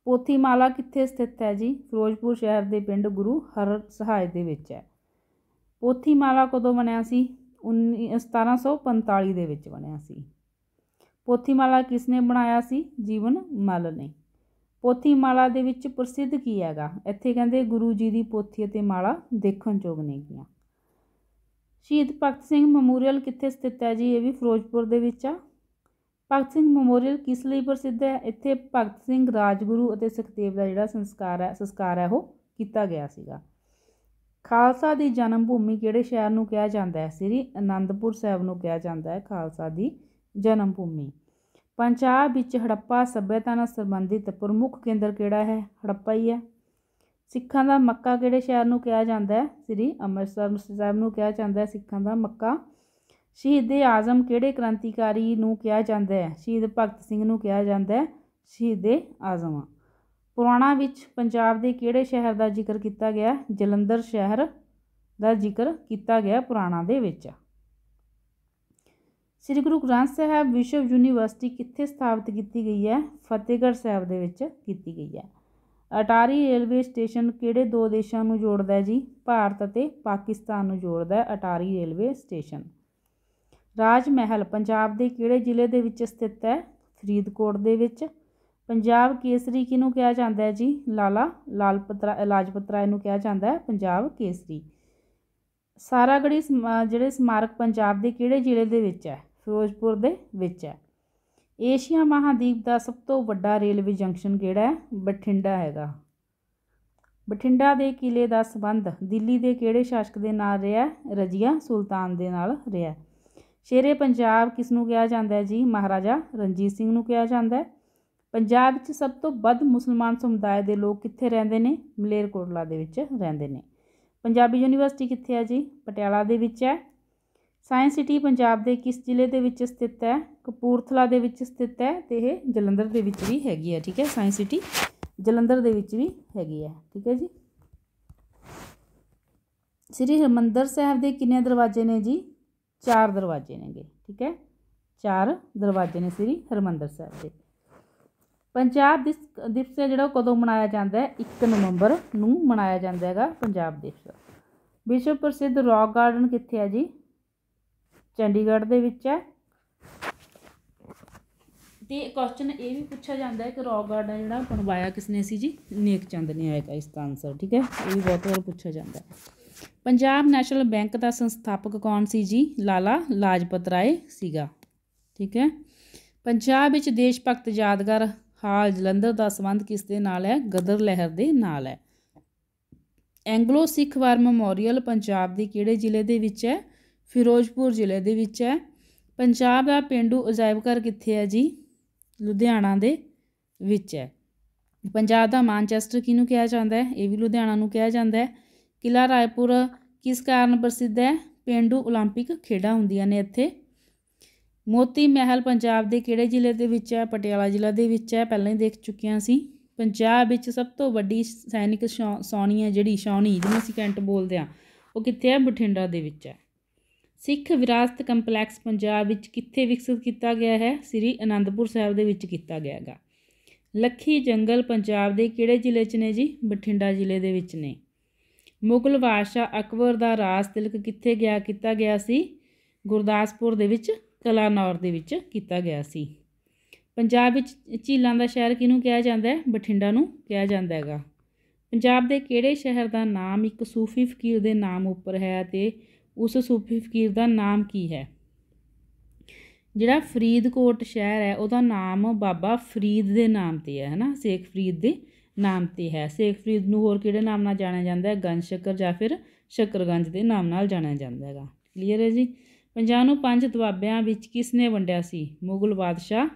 ਪੋਥੀਮਾਲਾ ਕਿੱਥੇ ਸਥਿਤ ਹੈ ਜੀ ਫਿਰੋਜ਼ਪੁਰ ਸ਼ਹਿਰ ਦੇ ਪਿੰਡ ਗੁਰੂ ਹਰ ਸਹਾਇ ਦੇ ਵਿੱਚ ਹੈ ਪੋਥੀਮਾਲਾ ਕਦੋਂ ਬਣਿਆ ਸੀ 1745 ਦੇ ਵਿੱਚ ਬਣਿਆ ਸੀ ਪੋਥੀਮਾਲਾ ਨੇ ਬਣਾਇਆ ਸੀ ਜੀਵਨ ਮਲ ਨੇ ਪੋਥੀਮਾਲਾ ਦੇ ਵਿੱਚ ਪ੍ਰਸਿੱਧ ਕੀ ਹੈਗਾ ਇੱਥੇ ਕਹਿੰਦੇ ਗੁਰੂ ਜੀ ਦੀ ਪੋਥੀ ਅਤੇ ਮਾਲਾ ਦੇਖਣ ਯੋਗ ਨੇਗੀਆਂ ਸ਼ਹੀਦ ਭਗਤ ਸਿੰਘ ਮੈਮੋਰੀਅਲ ਕਿੱਥੇ ਸਥਿਤ ਹੈ ਜੀ ਇਹ ਵੀ ਫਿਰੋਜ਼ਪੁਰ ਦੇ ਵਿੱਚ ਆ ਭਗਤ ਸਿੰਘ ਮੈਮੋਰੀਅਲ ਕਿਸ ਲਈ ਪ੍ਰਸਿੱਧ ਹੈ ਇੱਥੇ ਭਗਤ ਸਿੰਘ ਰਾਜਗੁਰੂ ਅਤੇ ਸੁਖਦੇਵ ਦਾ ਜਿਹੜਾ ਸੰਸਕਾਰ ਹੈ ਸੰਸਕਾਰ ਹੈ ਉਹ ਕੀਤਾ ਗਿਆ ਸੀਗਾ ਖਾਲਸਾ ਦੀ ਜਨਮ ਭੂਮੀ ਕਿਹੜੇ ਸ਼ਹਿਰ ਨੂੰ ਕਿਹਾ ਜਾਂਦਾ ਹੈ ਸ੍ਰੀ ਅਨੰਦਪੁਰ ਸਾਹਿਬ ਨੂੰ ਕਿਹਾ ਜਾਂਦਾ ਹੈ ਖਾਲਸਾ ਦੀ ਜਨਮ ਭੂਮੀ ਪੰਜਾਬ ਵਿੱਚ ਹੜੱਪਾ ਸਭਿਅਤਾ ਨਾਲ ਸੰਬੰਧਿਤ ਪ੍ਰਮੁੱਖ ਕੇਂਦਰ ਕਿਹੜਾ ਹੈ ਹੜੱਪਾ ਹੀ ਹੈ ਸਿੱਖਾਂ ਦਾ ਮੱਕਾ ਕਿਹੜੇ ਸ਼ਹਿਰ ਨੂੰ ਕਿਹਾ ਜਾਂਦਾ ਹੈ ਸ੍ਰੀ ਅੰਮ੍ਰਿਤਸਰ ਸਾਹਿਬ ਨੂੰ ਕਿਹਾ ਜਾਂਦਾ ਹੈ ਸਿੱਖਾਂ ਦਾ ਮੱਕਾ ਸ਼ਹੀਦ ਆਜ਼ਮ ਕਿਹੜੇ ਕ੍ਰਾਂਤੀਕਾਰੀ ਨੂੰ ਕਿਹਾ ਜਾਂਦਾ ਹੈ ਸ਼ਹੀਦ ਭਗਤ ਸਿੰਘ ਨੂੰ ਕਿਹਾ ਜਾਂਦਾ ਹੈ ਸ਼ਹੀਦ ਆਜ਼ਮ ਪੁਰਾਣਾ ਵਿੱਚ ਪੰਜਾਬ ਦੇ ਕਿਹੜੇ ਸ਼ਹਿਰ ਦਾ ਜ਼ਿਕਰ ਕੀਤਾ ਗਿਆ ਜਲੰਧਰ ਸ਼ਹਿਰ ਦਾ ਜ਼ਿਕਰ ਕੀਤਾ ਗਿਆ ਪੁਰਾਣਾ ਦੇ ਵਿੱਚ ਸ੍ਰੀ ਗੁਰੂ ਗ੍ਰੰਥ ਸਾਹਿਬ ਵਿਸ਼ਵ ਯੂਨੀਵਰਸਿਟੀ ਕਿੱਥੇ ਸਥਾਪਿਤ ਕੀਤੀ ਗਈ ਹੈ ਫਤਿਹਗੜ੍ਹ ਸਾਹਿਬ ਦੇ ਵਿੱਚ ਕੀਤੀ ਗਈ ਹੈ ਅਟਾਰੀ ਰੇਲਵੇ ਸਟੇਸ਼ਨ ਕਿਹੜੇ ਦੋ ਦੇਸ਼ਾਂ ਨੂੰ ਜੋੜਦਾ ਹੈ ਜੀ ਭਾਰਤ ਅਤੇ ਪਾਕਿਸਤਾਨ ਨੂੰ ਜੋੜਦਾ ਹੈ ਅਟਾਰੀ ਰੇਲਵੇ ਸਟੇਸ਼ਨ ਰਾਜ ਮਹਿਲ ਪੰਜਾਬ ਦੇ ਕਿਹੜੇ ਜ਼ਿਲ੍ਹੇ ਦੇ ਵਿੱਚ ਸਥਿਤ ਹੈ ਫਰੀਦਕੋਟ ਦੇ ਵਿੱਚ ਪੰਜਾਬ ਕੇਸਰੀ ਕਿਹਨੂੰ ਕਿਹਾ ਜਾਂਦਾ ਹੈ ਜੀ ਲਾਲਾ ਲਾਲਪਤਰਾ ਪਤਰਾ ਇਹਨੂੰ ਕਿਹਾ ਜਾਂਦਾ ਹੈ ਪੰਜਾਬ ਕੇਸਰੀ ਸਾਰਾਗੜੀ ਜਿਹੜੇ ਸਮਾਰਕ ਪੰਜਾਬ ਦੇ ਕਿਹੜੇ ਜ਼ਿਲ੍ਹੇ ਦੇ ਵਿੱਚ ਹੈ ਫਿਰੋਜ਼ਪੁਰ ਦੇ ਵਿੱਚ ਹੈ ਏਸ਼ੀਆ ਮਹਾਦੀਪ ਦਾ ਸਭ ਤੋਂ ਵੱਡਾ ਰੇਲਵੇ ਜੰਕਸ਼ਨ ਕਿਹੜਾ ਹੈ ਬਠਿੰਡਾ ਹੈਗਾ ਬਠਿੰਡਾ ਦੇ ਕਿਲੇ ਦਾ ਸਬੰਧ ਦਿੱਲੀ ਦੇ ਕਿਹੜੇ ਸ਼ਾਸਕ ਦੇ ਨਾਲ ਰਿਹਾ ਰਜੀਆ ਸੁਲਤਾਨ ਦੇ ਨਾਲ ਰਿਹਾ ਸ਼ੇਰੇ ਪੰਜਾਬ ਕਿਸ ਨੂੰ ਕਿਹਾ ਜਾਂਦਾ ਹੈ ਜੀ ਮਹਾਰਾਜਾ ਰਣਜੀਤ ਸਿੰਘ ਨੂੰ ਕਿਹਾ ਜਾਂਦਾ ਹੈ ਪੰਜਾਬ ਵਿੱਚ ਸਭ ਤੋਂ ਵੱਧ ਮੁਸਲਮਾਨ ਸਮੁਦਾਇ ਦੇ ਲੋਕ ਕਿੱਥੇ ਰਹਿੰਦੇ ਨੇ ਮਲੇਰਕੋਟਲਾ ਦੇ ਵਿੱਚ ਰਹਿੰਦੇ ਨੇ ਪੰਜਾਬੀ ਯੂਨੀਵਰਸਿਟੀ ਕਿੱਥੇ ਹੈ ਜੀ ਪਟਿਆਲਾ ਦੇ ਵਿੱਚ ਹੈ ਸਾਇੰਸ ਸਿਟੀ ਪੰਜਾਬ ਦੇ ਕਿਸ ਜ਼ਿਲ੍ਹੇ ਦੇ ਵਿੱਚ ਸਥਿਤ ਹੈ ਕਪੂਰਥਲਾ ਦੇ ਵਿੱਚ ਸਥਿਤ ਹੈ ਤੇ ਇਹ ਜਲੰਧਰ ਦੇ ਵਿੱਚ ਵੀ ਹੈਗੀ ਹੈ ਠੀਕ ਹੈ ਸਾਇੰਸ ਸਿਟੀ ਜਲੰਧਰ ਦੇ ਵਿੱਚ ਵੀ ਹੈਗੀ ਹੈ ਠੀਕ ਹੈ ਜੀ ਸ੍ਰੀ ਹਰਮੰਦਰ ਸਾਹਿਬ ਦੇ ਕਿੰਨੇ ਦਰਵਾਜ਼ੇ ਨੇ ਜੀ ਚਾਰ ਦਰਵਾਜ਼ੇ ਨੇਗੇ ਠੀਕ ਹੈ ਚਾਰ ਦਰਵਾਜ਼ੇ ਨੇ ਸ੍ਰੀ ਹਰਮੰਦਰ ਸਾਹਿਬ ਦੇ ਪੰਜਾਬ ਦਿਵਸ ਜਿਹੜਾ ਕਦੋਂ ਮਨਾਇਆ ਜਾਂਦਾ ਹੈ 1 ਨਵੰਬਰ ਨੂੰ ਮਨਾਇਆ ਜਾਂਦਾ ਹੈਗਾ ਪੰਜਾਬ ਦਿਵਸ ਵਿਸ਼ਵ ਪ੍ਰਸਿੱਧ ਰੌਕ ਗਾਰਡਨ ਕਿੱਥੇ ਹੈ ਜੀ ਚੰਡੀਗੜ੍ਹ ਦੇ ਵਿੱਚ ਹੈ ਤੇ ਕੁਐਸਚਨ ਇਹ ਵੀ ਪੁੱਛਿਆ ਜਾਂਦਾ ਹੈ ਕਿ ਰੌਕ ਗਾਰਡਨ ਜਿਹੜਾ ਬਣਵਾਇਆ ਕਿਸਨੇ ਸੀ ਜੀ ਨੇਕ ਚੰਦ ਨੇ ਆਇਆ ਇਸ ਦਾ ਆਨਸਰ ਠੀਕ ਹੈ ਇਹ ਵੀ ਬਹੁਤ ਵਾਰ ਪੁੱਛਿਆ ਜਾਂਦਾ ਹੈ ਪੰਜਾਬ ਨੈਸ਼ਨਲ ਬੈਂਕ ਦਾ ਸੰਸਥਾਪਕ ਕੌਣ ਸੀ ਜੀ ਲਾਲਾ ਲਾਜਪਤ ਰਾਏ ਸੀਗਾ ਠੀਕ ਹੈ ਪੰਜਾਬ ਵਿੱਚ ਦੇਸ਼ ਭਗਤ ਯਾਦਗਾਰ ਹਾਲ ਜਲੰਧਰ ਦਾ ਸਬੰਧ ਕਿਸ ਦੇ ਨਾਲ ਹੈ ਗਦਰ ਲਹਿਰ ਦੇ ਨਾਲ ਹੈ Anglo Sikh war memorial Punjab ਦੇ ਕਿਹੜੇ ਜ਼ਿਲ੍ਹੇ ਦੇ ਵਿੱਚ ਹੈ ਫਿਰੋਜ਼ਪੁਰ ਜ਼ਿਲ੍ਹੇ ਦੇ ਵਿੱਚ ਹੈ ਪੰਜਾਬ ਦਾ ਪਿੰਡੂ ਅਜਾਇਬ ਘਰ ਕਿੱਥੇ ਹੈ ਜੀ ਲੁਧਿਆਣਾ ਦੇ ਵਿੱਚ ਹੈ ਪੰਜਾਬ ਦਾ ਮਾਨਚੈਸਟਰ ਕਿਹਨੂੰ ਕਿਹਾ ਜਾਂਦਾ ਹੈ ਇਹ ਵੀ ਲੁਧਿਆਣਾ ਨੂੰ ਕਿਹਾ ਜਾਂਦਾ ਹੈ ਕਿਲਾ ਰਾਏਪੁਰ ਕਿਸ ਕਾਰਨ ਪ੍ਰਸਿੱਧ ਹੈ ਪੇਂਡੂ 올림픽 ਖੇਡਾਂ ਹੁੰਦੀਆਂ ਨੇ ਇੱਥੇ ਮੋਤੀ ਮਹਿਲ ਪੰਜਾਬ ਦੇ ਕਿਹੜੇ ਜ਼ਿਲ੍ਹੇ ਦੇ ਵਿੱਚ ਹੈ ਪਟਿਆਲਾ ਜ਼ਿਲ੍ਹਾ ਦੇ ਵਿੱਚ ਹੈ ਪਹਿਲਾਂ ਹੀ ਦੇਖ ਚੁੱਕਿਆ ਸੀ ਪੰਜਾਬ ਵਿੱਚ ਸਭ ਤੋਂ ਵੱਡੀ ਸੈਨਿਕ ਸੌਣੀ ਹੈ ਜਿਹੜੀ ਸ਼ੌਣੀ ਜਿਹਨੂੰ ਅਸੀਂ ਕੈਂਟ ਬੋਲਦੇ ਆ ਉਹ ਕਿੱਥੇ ਹੈ ਬਠਿੰਡਾ ਦੇ ਵਿੱਚ ਹੈ ਸਿੱਖ ਵਿਰਾਸਤ ਕੰਪਲੈਕਸ ਪੰਜਾਬ ਵਿੱਚ ਕਿੱਥੇ ਵਿਕਸਿਤ ਕੀਤਾ ਗਿਆ ਹੈ ਸ੍ਰੀ ਅਨੰਦਪੁਰ ਸਾਹਿਬ ਦੇ ਵਿੱਚ ਕੀਤਾ ਗਿਆ ਹੈਗਾ ਲੱਖੀ ਜੰਗਲ ਪੰਜਾਬ ਦੇ ਕਿਹੜੇ ਜ਼ਿਲ੍ਹੇ 'ਚ ਨੇ ਜੀ ਬਠਿੰਡਾ ਜ਼ਿਲ੍ਹੇ ਦੇ ਵਿੱਚ ਨੇ ਮੁਗਲ ਬਾਦਸ਼ਾਹ ਅਕਬਰ ਦਾ ਰਾਜ ਤਿਲਕ ਕਿੱਥੇ ਗਿਆ ਕੀਤਾ ਗਿਆ ਸੀ ਗੁਰਦਾਸਪੁਰ ਦੇ ਵਿੱਚ ਕਲਾਨੌਰ ਦੇ ਵਿੱਚ ਕੀਤਾ ਗਿਆ ਸੀ ਪੰਜਾਬ ਵਿੱਚ ਝੀਲਾਂ ਦਾ ਸ਼ਹਿਰ ਕਿਹਨੂੰ ਕਿਹਾ ਜਾਂਦਾ ਹੈ ਬਠਿੰਡਾ ਨੂੰ ਕਿਹਾ ਜਾਂਦਾ ਹੈਗਾ ਪੰਜਾਬ ਦੇ ਕਿਹੜੇ ਸ਼ਹਿਰ ਦਾ ਨਾਮ ਇੱਕ ਸੂਫੀ ਫਕੀਰ ਦੇ ਨਾਮ ਉੱਪਰ ਹੈ ਤੇ ਉਸ ਸੂਫੀ ਫਕੀਰ ਦਾ ਨਾਮ ਕੀ ਹੈ ਜਿਹੜਾ ਫਰੀਦਕੋਟ ਸ਼ਹਿਰ ਹੈ ਉਹਦਾ ਨਾਮ ਬਾਬਾ ਫਰੀਦ ਦੇ ਨਾਮ ਤੇ ਹੈ ਹਨਾ ਸ਼ੇਖ ਫਰੀਦ ਦੇ ਨਾਮ ਤੇ ਹੈ ਸ਼ੇਖ ਫਰੀਦ ਨੂੰ ਹੋਰ ਕਿਹੜੇ ਨਾਮ ਨਾਲ ਜਾਣਿਆ ਜਾਂਦਾ ਹੈ ਗੰਜ ਸ਼ਕਰ ਜਾਂ ਫਿਰ ਸ਼ਕਰਗੰਜ ਦੇ ਨਾਮ ਨਾਲ ਜਾਣਿਆ ਜਾਂਦਾ ਹੈਗਾ ਕਲੀਅਰ ਹੈ ਜੀ ਪੰਜਾਬ ਨੂੰ ਪੰਜ ਦਵਾਬਿਆਂ ਵਿੱਚ ਕਿਸ ਨੇ ਵੰਡਿਆ ਸੀ ਮੁਗਲ ਬਾਦਸ਼ਾਹ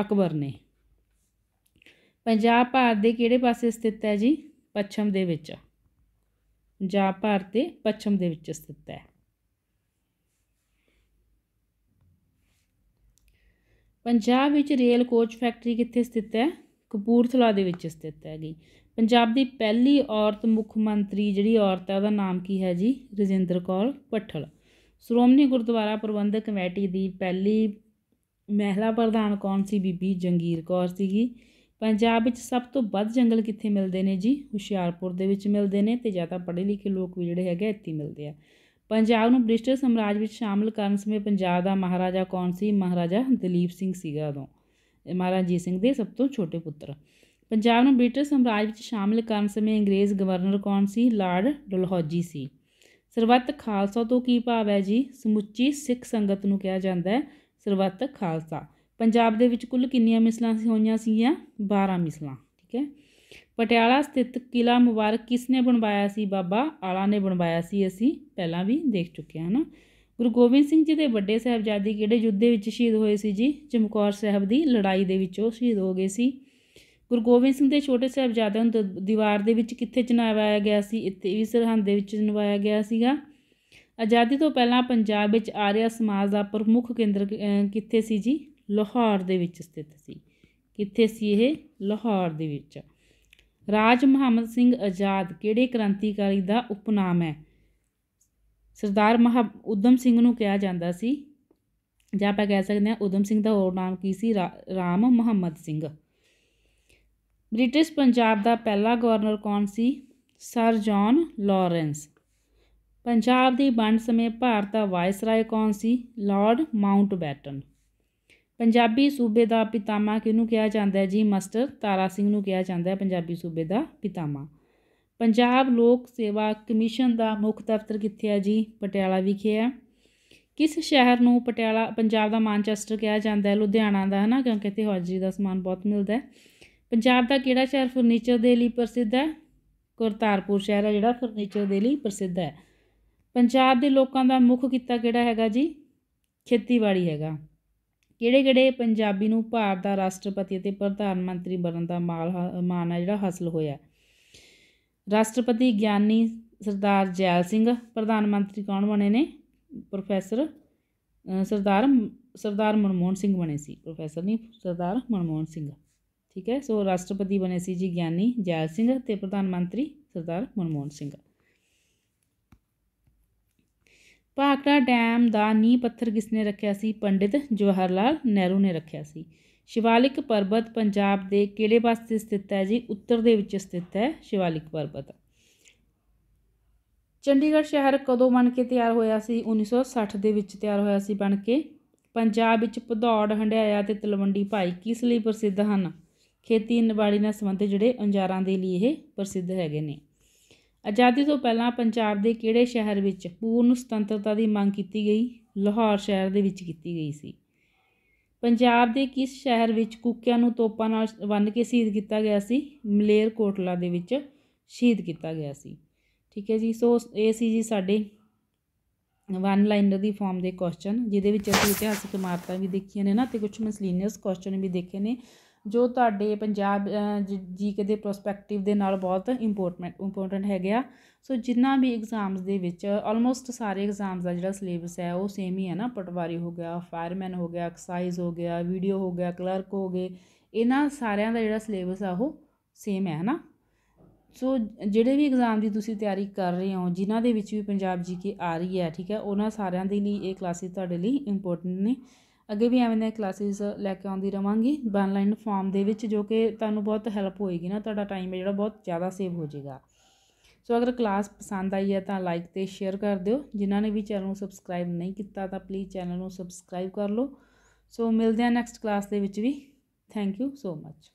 ਅਕਬਰ ਨੇ ਪੰਜਾਬ ਭਾਰਤ ਦੇ ਕਿਹੜੇ ਪਾਸੇ ਸਥਿਤ ਹੈ ਜੀ ਪੱਛਮ ਦੇ ਵਿੱਚ ਜਾਂ ਭਾਰਤ ਦੇ ਪੱਛਮ ਦੇ ਵਿੱਚ ਸਥਿਤ ਹੈ ਪੰਜਾਬ ਵਿੱਚ ਰੇਲ ਕੋਚ ਫੈਕਟਰੀ ਕਿੱਥੇ ਸਥਿਤ ਹੈ ਕਪੂਰਥਲਾ ਦੇ ਵਿੱਚ ਸਥਿਤ ਹੈਗੀ ਪੰਜਾਬ ਦੀ ਪਹਿਲੀ ਔਰਤ ਮੁੱਖ ਮੰਤਰੀ ਜਿਹੜੀ ਔਰਤ ਹੈ ਉਹਦਾ ਨਾਮ ਕੀ ਹੈ ਜੀ ਰਜਿੰਦਰ ਕੌਰ ਪੱਠਲ ਸ਼੍ਰੋਮਣੀ ਗੁਰਦੁਆਰਾ ਪ੍ਰਬੰਧਕ ਕਮੇਟੀ ਦੀ ਪਹਿਲੀ ਮਹਿਲਾ ਪ੍ਰਧਾਨ ਕੌਣ ਸੀ ਬੀਬੀ ਜੰਗੀਰ ਕੌਰ ਸੀਗੀ ਪੰਜਾਬ ਵਿੱਚ ਸਭ ਤੋਂ ਵੱਧ ਜੰਗਲ ਕਿੱਥੇ ਮਿਲਦੇ ਨੇ ਜੀ ਹੁਸ਼ਿਆਰਪੁਰ ਦੇ ਵਿੱਚ ਮਿਲਦੇ ਨੇ ਤੇ ਜ਼ਿਆਦਾ ਪੜ੍ਹੇ ਲਿਖੇ ਲੋਕ ਵੀ ਜਿਹੜੇ ਹੈਗੇ ਇੱਥੇ ਮਿਲਦੇ ਆ ਪੰਜਾਬ ਨੂੰ ਬ੍ਰਿਟਿਸ਼ ਸਾਮਰਾਜ ਵਿੱਚ ਸ਼ਾਮਲ ਕਰਨ ਸਮੇਂ ਪੰਜਾਬ ਦਾ ਮਹਾਰਾਜਾ ਕੌਣ ਸੀ ਮਹਾਰਾਜਾ ਦਲੀਪ ਸਿੰਘ ਸੀਗਾ ਉਦੋਂ ਮਹਾਰਾਜਾ ਜੀ ਸਿੰਘ ਦੇ ਸਭ ਤੋਂ ਛੋਟੇ ਪੁੱਤਰ ਪੰਜਾਬ ਨੂੰ ਬ੍ਰਿਟਿਸ਼ ਸਾਮਰਾਜ ਵਿੱਚ ਸ਼ਾਮਲ ਕਰਨ ਸਮੇਂ ਅੰਗਰੇਜ਼ ਗਵਰਨਰ ਕੌਣ ਸੀ ਲਾਰਡ ਡਲਹੌਜੀ ਸੀ ਸਰਵਤ ਖਾਲਸਾ ਤੋਂ ਕੀ ਭਾਵ ਹੈ ਜੀ ਸਮੁੱਚੀ ਸਿੱਖ ਸੰਗਤ ਨੂੰ ਕਿਹਾ ਜਾਂਦਾ ਹੈ ਸਰਵਤ ਖਾਲਸਾ ਪੰਜਾਬ ਦੇ ਵਿੱਚ ਕੁੱਲ ਕਿੰਨੀਆਂ ਮਿਸਲਾਂ ਹੋਈਆਂ ਸੀਗੀਆਂ 12 ਮਿਸਲਾਂ ਠੀਕ ਹੈ ਪਟਿਆਲਾ ਸਥਿਤ ਕਿਲਾ ਮੁਬਾਰਕ ਕਿਸ ਨੇ ਬਣਵਾਇਆ ਸੀ ਬਾਬਾ ਆਲਾ ਨੇ ਬਣਵਾਇਆ ਸੀ ਅਸੀਂ ਪਹਿਲਾਂ ਵੀ ਦੇਖ ਚੁੱਕੇ ਹਾਂ ਨਾ ਗੁਰੂ ਗੋਬਿੰਦ ਸਿੰਘ ਜੀ ਦੇ ਵੱਡੇ ਸਹਿਬਜ਼ਾਦੇ ਕਿਹੜੇ ਯੁੱਧ ਦੇ ਵਿੱਚ ਸ਼ਹੀਦ ਹੋਏ ਸੀ ਜੀ ਚਮਕੌਰ ਸਾਹਿਬ ਦੀ ਲੜਾਈ ਦੇ ਵਿੱਚ ਉਹ ਸ਼ਹੀਦ ਹੋ ਗਏ ਸੀ ਗੁਰੂ ਗੋਬਿੰਦ ਸਿੰਘ ਦੇ ਛੋਟੇ ਸਹਬਜ਼ਾਦੇ ਨੂੰ ਦੀਵਾਰ ਦੇ ਵਿੱਚ ਕਿੱਥੇ ਚਨਾਵਾਇਆ ਗਿਆ ਸੀ ਇੱਥੇ ਵੀ ਸਰਹੰਦ ਦੇ ਵਿੱਚ ਚਨਾਇਆ ਗਿਆ ਸੀਗਾ ਆਜ਼ਾਦੀ ਤੋਂ ਪਹਿਲਾਂ ਪੰਜਾਬ ਵਿੱਚ ਆਰਿਆ ਸਮਾਜ ਦਾ ਪ੍ਰਮੁੱਖ ਕੇਂਦਰ ਕਿੱਥੇ ਸੀ ਜੀ ਲਾਹੌਰ ਦੇ ਵਿੱਚ ਸਥਿਤ ਸੀ ਕਿੱਥੇ ਸੀ ਇਹ ਲਾਹੌਰ ਦੇ ਵਿੱਚ ਰਾਜ ਮੁਹੰਮਦ ਸਿੰਘ ਆਜ਼ਾਦ ਕਿਹੜੇ ਕ੍ਰਾਂਤੀਕਾਰੀ ਦਾ ਉਪਨਾਮ ਹੈ ਸਰਦਾਰ ਮਹਾ ਉਦਮ ਸਿੰਘ ਨੂੰ ਕਿਹਾ ਜਾਂਦਾ ਸੀ ਜਾਂ ਆਪਾਂ ਕਹਿ ਸਕਦੇ ਹਾਂ ਉਦਮ ਸਿੰਘ ਦਾ ਹੋਰ ਨਾਮ ਕੀ ਸੀ ਰਾਮ ਮੁਹੰਮਦ ਸਿੰਘ ਬ੍ਰਿਟਿਸ਼ ਪੰਜਾਬ ਦਾ ਪਹਿਲਾ ਗਵਰਨਰ ਕੌਣ ਸੀ ਸਰ ਜੌਨ ਲਾਰੈਂਸ ਪੰਜਾਬ ਦੀ ਵੰਡ ਸਮੇਂ ਭਾਰਤ ਦਾ ਵਾਇਸਰਾਏ ਕੌਣ ਸੀ ਲਾਰਡ ਬੈਟਨ ਪੰਜਾਬੀ ਸੂਬੇ ਦਾ ਪਿਤਾਮਾ ਕਿਹਨੂੰ ਕਿਹਾ ਜਾਂਦਾ ਹੈ ਜੀ ਮਾਸਟਰ ਤਾਰਾ ਸਿੰਘ ਨੂੰ ਕਿਹਾ ਜਾਂਦਾ ਹੈ ਪੰਜਾਬੀ ਸੂਬੇ ਦਾ ਪਿਤਾਮਾ ਪੰਜਾਬ ਲੋਕ ਸੇਵਾ ਕਮਿਸ਼ਨ ਦਾ ਮੁੱਖ ਦਫ਼ਤਰ ਕਿੱਥੇ ਹੈ ਜੀ ਪਟਿਆਲਾ ਵਿਖੇ ਹੈ ਕਿਸ ਸ਼ਹਿਰ ਨੂੰ ਪਟਿਆਲਾ ਪੰਜਾਬ ਦਾ ਮਾਨਚੈਸਟਰ ਕਿਹਾ ਜਾਂਦਾ ਹੈ ਲੁਧਿਆਣਾ ਦਾ ਹੈ ਨਾ ਕਿਉਂਕਿ ਇੱਥੇ ਹੌਜਰੀ ਦਾ ਸਮਾਨ ਬਹੁਤ ਮਿਲਦਾ ਹੈ ਪੰਜਾਬ ਦਾ ਕਿਹੜਾ ਸ਼ਹਿਰ ਫਰਨੀਚਰ ਦੇ ਲਈ ਪ੍ਰਸਿੱਧ ਹੈ ਕਰਤਾਰਪੁਰ ਸ਼ਹਿਰ ਹੈ ਜਿਹੜਾ ਫਰਨੀਚਰ ਦੇ ਲਈ ਪ੍ਰਸਿੱਧ ਹੈ ਪੰਜਾਬ ਦੇ ਲੋਕਾਂ ਦਾ ਮੁੱਖ ਕਿੱਤਾ ਕਿਹੜਾ ਹੈਗਾ ਜੀ ਖੇਤੀਬਾੜੀ ਹੈਗਾ ਕਿਹੜੇ ਕਿਹੜੇ ਪੰਜਾਬੀ ਨੂੰ ਭਾਰਤ ਦਾ ਰਾਸ਼ਟਰਪਤੀ ਅਤੇ ਪ੍ਰਧਾਨ ਮੰਤਰੀ ਬਣਨ ਦਾ ਮਾਲ ਮਾਣ ਹੈ ਜਿਹੜਾ ਹਾਸਲ ਹੋਇਆ ਰਾਸ਼ਟਰਪਤੀ ਗਿਆਨੀ ਸਰਦਾਰ ਜੈਲ ਸਿੰਘ ਪ੍ਰਧਾਨ ਮੰਤਰੀ ਕੌਣ ਬਣੇ ਨੇ ਪ੍ਰੋਫੈਸਰ ਸਰਦਾਰ ਸਰਦਾਰ ਮਨਮੋਹਨ ਸਿੰਘ ਬਣੇ ਸੀ ਪ੍ਰੋਫੈਸਰ ਨਹੀਂ ਸਰਦਾਰ ਮਨਮੋਹਨ ਸਿੰਘ ਠੀਕ ਹੈ ਸੋ ਰਾਸ਼ਟਰਪਤੀ ਬਣੇ ਸੀ ਜੀ ਗਿਆਨੀ ਜੈਲ ਸਿੰਘ ਤੇ ਪ੍ਰਧਾਨ ਮੰਤਰੀ ਸਰਦਾਰ ਮਨਮੋਹਨ ਸਿੰਘ ਭਾਖੜਾ ਡੈਮ ਦਾ ਨੀਂਹ ਪੱਥਰ ਕਿਸਨੇ ਰੱਖਿਆ ਸੀ ਪੰਡਿਤ ਜਵਾਹਰ ਲਾਲ ਨਹਿਰੂ ਨੇ ਰੱਖਿਆ ਸੀ ਸ਼ਿਵਾਲਿਕ ਪਰਬਤ ਪੰਜਾਬ ਦੇ ਕਿਹੜੇ ਪਾਸੇ ਸਥਿਤ ਹੈ ਜੀ ਉੱਤਰ ਦੇ ਵਿੱਚ ਸਥਿਤ ਹੈ ਸ਼ਿਵਾਲਿਕ ਪਰਬਤ ਚੰਡੀਗੜ੍ਹ ਸ਼ਹਿਰ ਕਦੋਂ ਬਣ ਕੇ ਤਿਆਰ ਹੋਇਆ ਸੀ 1960 ਦੇ ਵਿੱਚ ਤਿਆਰ ਹੋਇਆ ਸੀ ਬਣ ਕੇ ਪੰਜਾਬ ਵਿੱਚ ਭਦੌੜ ਹੰਡਿਆਇਆ ਤੇ ਤਲਵੰਡੀ ਭਾਈ ਕਿਸ ਲਈ ਪ੍ਰਸਿੱਧ ਹਨ ਖੇਤੀ ਨਿਬਾੜੀ ਨਾਲ ਸੰਬੰਧਿਤ ਜਿਹੜੇ ਅੰਜਾਰਾਂ ਦੇ ਲਈ ਇਹ ਪ੍ਰਸਿੱਧ ਹੈਗੇ ਨੇ ਆਜ਼ਾਦੀ ਤੋਂ ਪਹਿਲਾਂ ਪੰਜਾਬ ਦੇ ਕਿਹੜੇ ਸ਼ਹਿਰ ਵਿੱਚ ਪੂਰਨ ਸੁਤੰਤਰਤਾ ਦੀ ਮੰਗ ਕੀਤੀ ਗਈ ਲਾਹੌਰ ਸ਼ਹਿਰ ਦੇ ਵਿੱਚ ਕੀਤੀ ਗਈ ਸੀ ਪੰਜਾਬ ਦੇ ਕਿਸ ਸ਼ਹਿਰ ਵਿੱਚ ਕੁੱਕਿਆਂ ਨੂੰ ਤੋਪਾਂ ਨਾਲ ਵੰਨ ਕੇ ਸ਼ਹੀਦ ਕੀਤਾ ਗਿਆ ਸੀ ਮਲੇਰ ਕੋਟਲਾ ਦੇ ਵਿੱਚ ਸ਼ਹੀਦ ਕੀਤਾ ਗਿਆ ਸੀ ਠੀਕ ਹੈ ਜੀ ਸੋ ਇਹ ਸੀ ਜੀ ਸਾਡੇ ਵਨ ਲਾਈਨਰ ਦੀ ਫਾਰਮ ਦੇ ਕੁਐਸਚਨ ਜਿਹਦੇ ਵਿੱਚ ਅਸੀਂ ਇਤਿਹਾਸਿਕ ਮਾਰਤਾ ਵੀ ਦੇਖੀਆਂ ਨੇ ਨਾ ਤੇ ਕੁਝ ਮਿਸਲੀਨੀਅਸ ਕੁਐਸਚਨ ਵੀ ਦੇਖੇ ਨੇ ਜੋ ਤੁਹਾਡੇ ਪੰਜਾਬ ਜੀਕੇ ਦੇ ਪ੍ਰੋਸਪੈਕਟਿਵ ਦੇ ਨਾਲ ਬਹੁਤ ਇੰਪੋਰਟੈਂਟ ਇੰਪੋਰਟੈਂਟ ਹੈਗੇ ਆ ਸੋ ਜਿੰਨਾ ਵੀ ਐਗਜ਼ਾਮਸ ਦੇ ਵਿੱਚ ਆਲਮੋਸਟ ਸਾਰੇ ਐਗਜ਼ਾਮਸ ਦਾ ਜਿਹੜਾ ਸਿਲੇਬਸ ਹੈ ਉਹ ਸੇਮ ਹੀ ਹੈ ਨਾ ਪਟਵਾਰੀ ਹੋ ਗਿਆ ਫਾਇਰਮੈਨ ਹੋ ਗਿਆ ਐਕਸਾਈਜ਼ ਹੋ ਗਿਆ ਵੀਡੀਓ ਹੋ ਗਿਆ ਕਲਰਕ ਹੋ ਗਏ ਇਹਨਾਂ ਸਾਰਿਆਂ ਦਾ ਜਿਹੜਾ ਸਿਲੇਬਸ ਆ ਉਹ ਸੇਮ ਹੈ ਨਾ ਸੋ ਜਿਹੜੇ ਵੀ ਐਗਜ਼ਾਮ ਦੀ ਤੁਸੀਂ ਤਿਆਰੀ ਕਰ ਰਹੇ ਹੋ ਜਿਨ੍ਹਾਂ ਦੇ ਵਿੱਚ ਵੀ ਪੰਜਾਬ ਜੀ ਕੇ ਆ ਰਹੀ ਹੈ ਠੀਕ ਹੈ ਉਹਨਾਂ ਸਾਰਿਆਂ ਦੇ ਲਈ ਇਹ ਕਲਾਸਿਸ ਤੁਹਾਡੇ ਲਈ ਇੰਪੋਰਟੈਂਟ ਨੇ ਅੱਗੇ ਵੀ ਐਵੇਂ ਦੇ ਕਲਾਸਿਸ ਲੈ ਕੇ ਆਉਂਦੀ ਰਵਾਂਗੀ ਆਨਲਾਈਨ ਫਾਰਮ ਦੇ ਵਿੱਚ ਜੋ ਕਿ ਤੁਹਾਨੂੰ ਬਹੁਤ ਹੈਲਪ ਹੋਏਗੀ ਨਾ ਤੁਹਾਡਾ ਟਾਈਮ ਹੈ ਜਿਹੜਾ ਬਹੁਤ ਜ਼ਿਆਦਾ ਸੇਵ ਹੋ ਜਾਏਗਾ ਸੋ ਅਗਰ ਕਲਾਸ ਪਸੰਦ ਆਈ ਹੈ ਤਾਂ ਲਾਈਕ ਤੇ ਸ਼ੇਅਰ ਕਰ ਦਿਓ ਜਿਨ੍ਹਾਂ ਨੇ ਵੀ ਚੈਨਲ ਨੂੰ ਸਬਸਕ੍ਰਾਈਬ ਨਹੀਂ ਕੀਤਾ ਤਾਂ ਪਲੀਜ਼ ਚੈਨਲ ਨੂੰ ਸਬਸਕ੍ਰਾਈਬ ਕਰ ਲਓ ਸੋ ਮਿਲਦੇ ਆ ਨੈਕਸਟ ਕਲਾਸ ਦੇ ਵਿੱਚ ਵੀ ਥੈਂਕ ਯੂ ਸੋ ਮੱਚ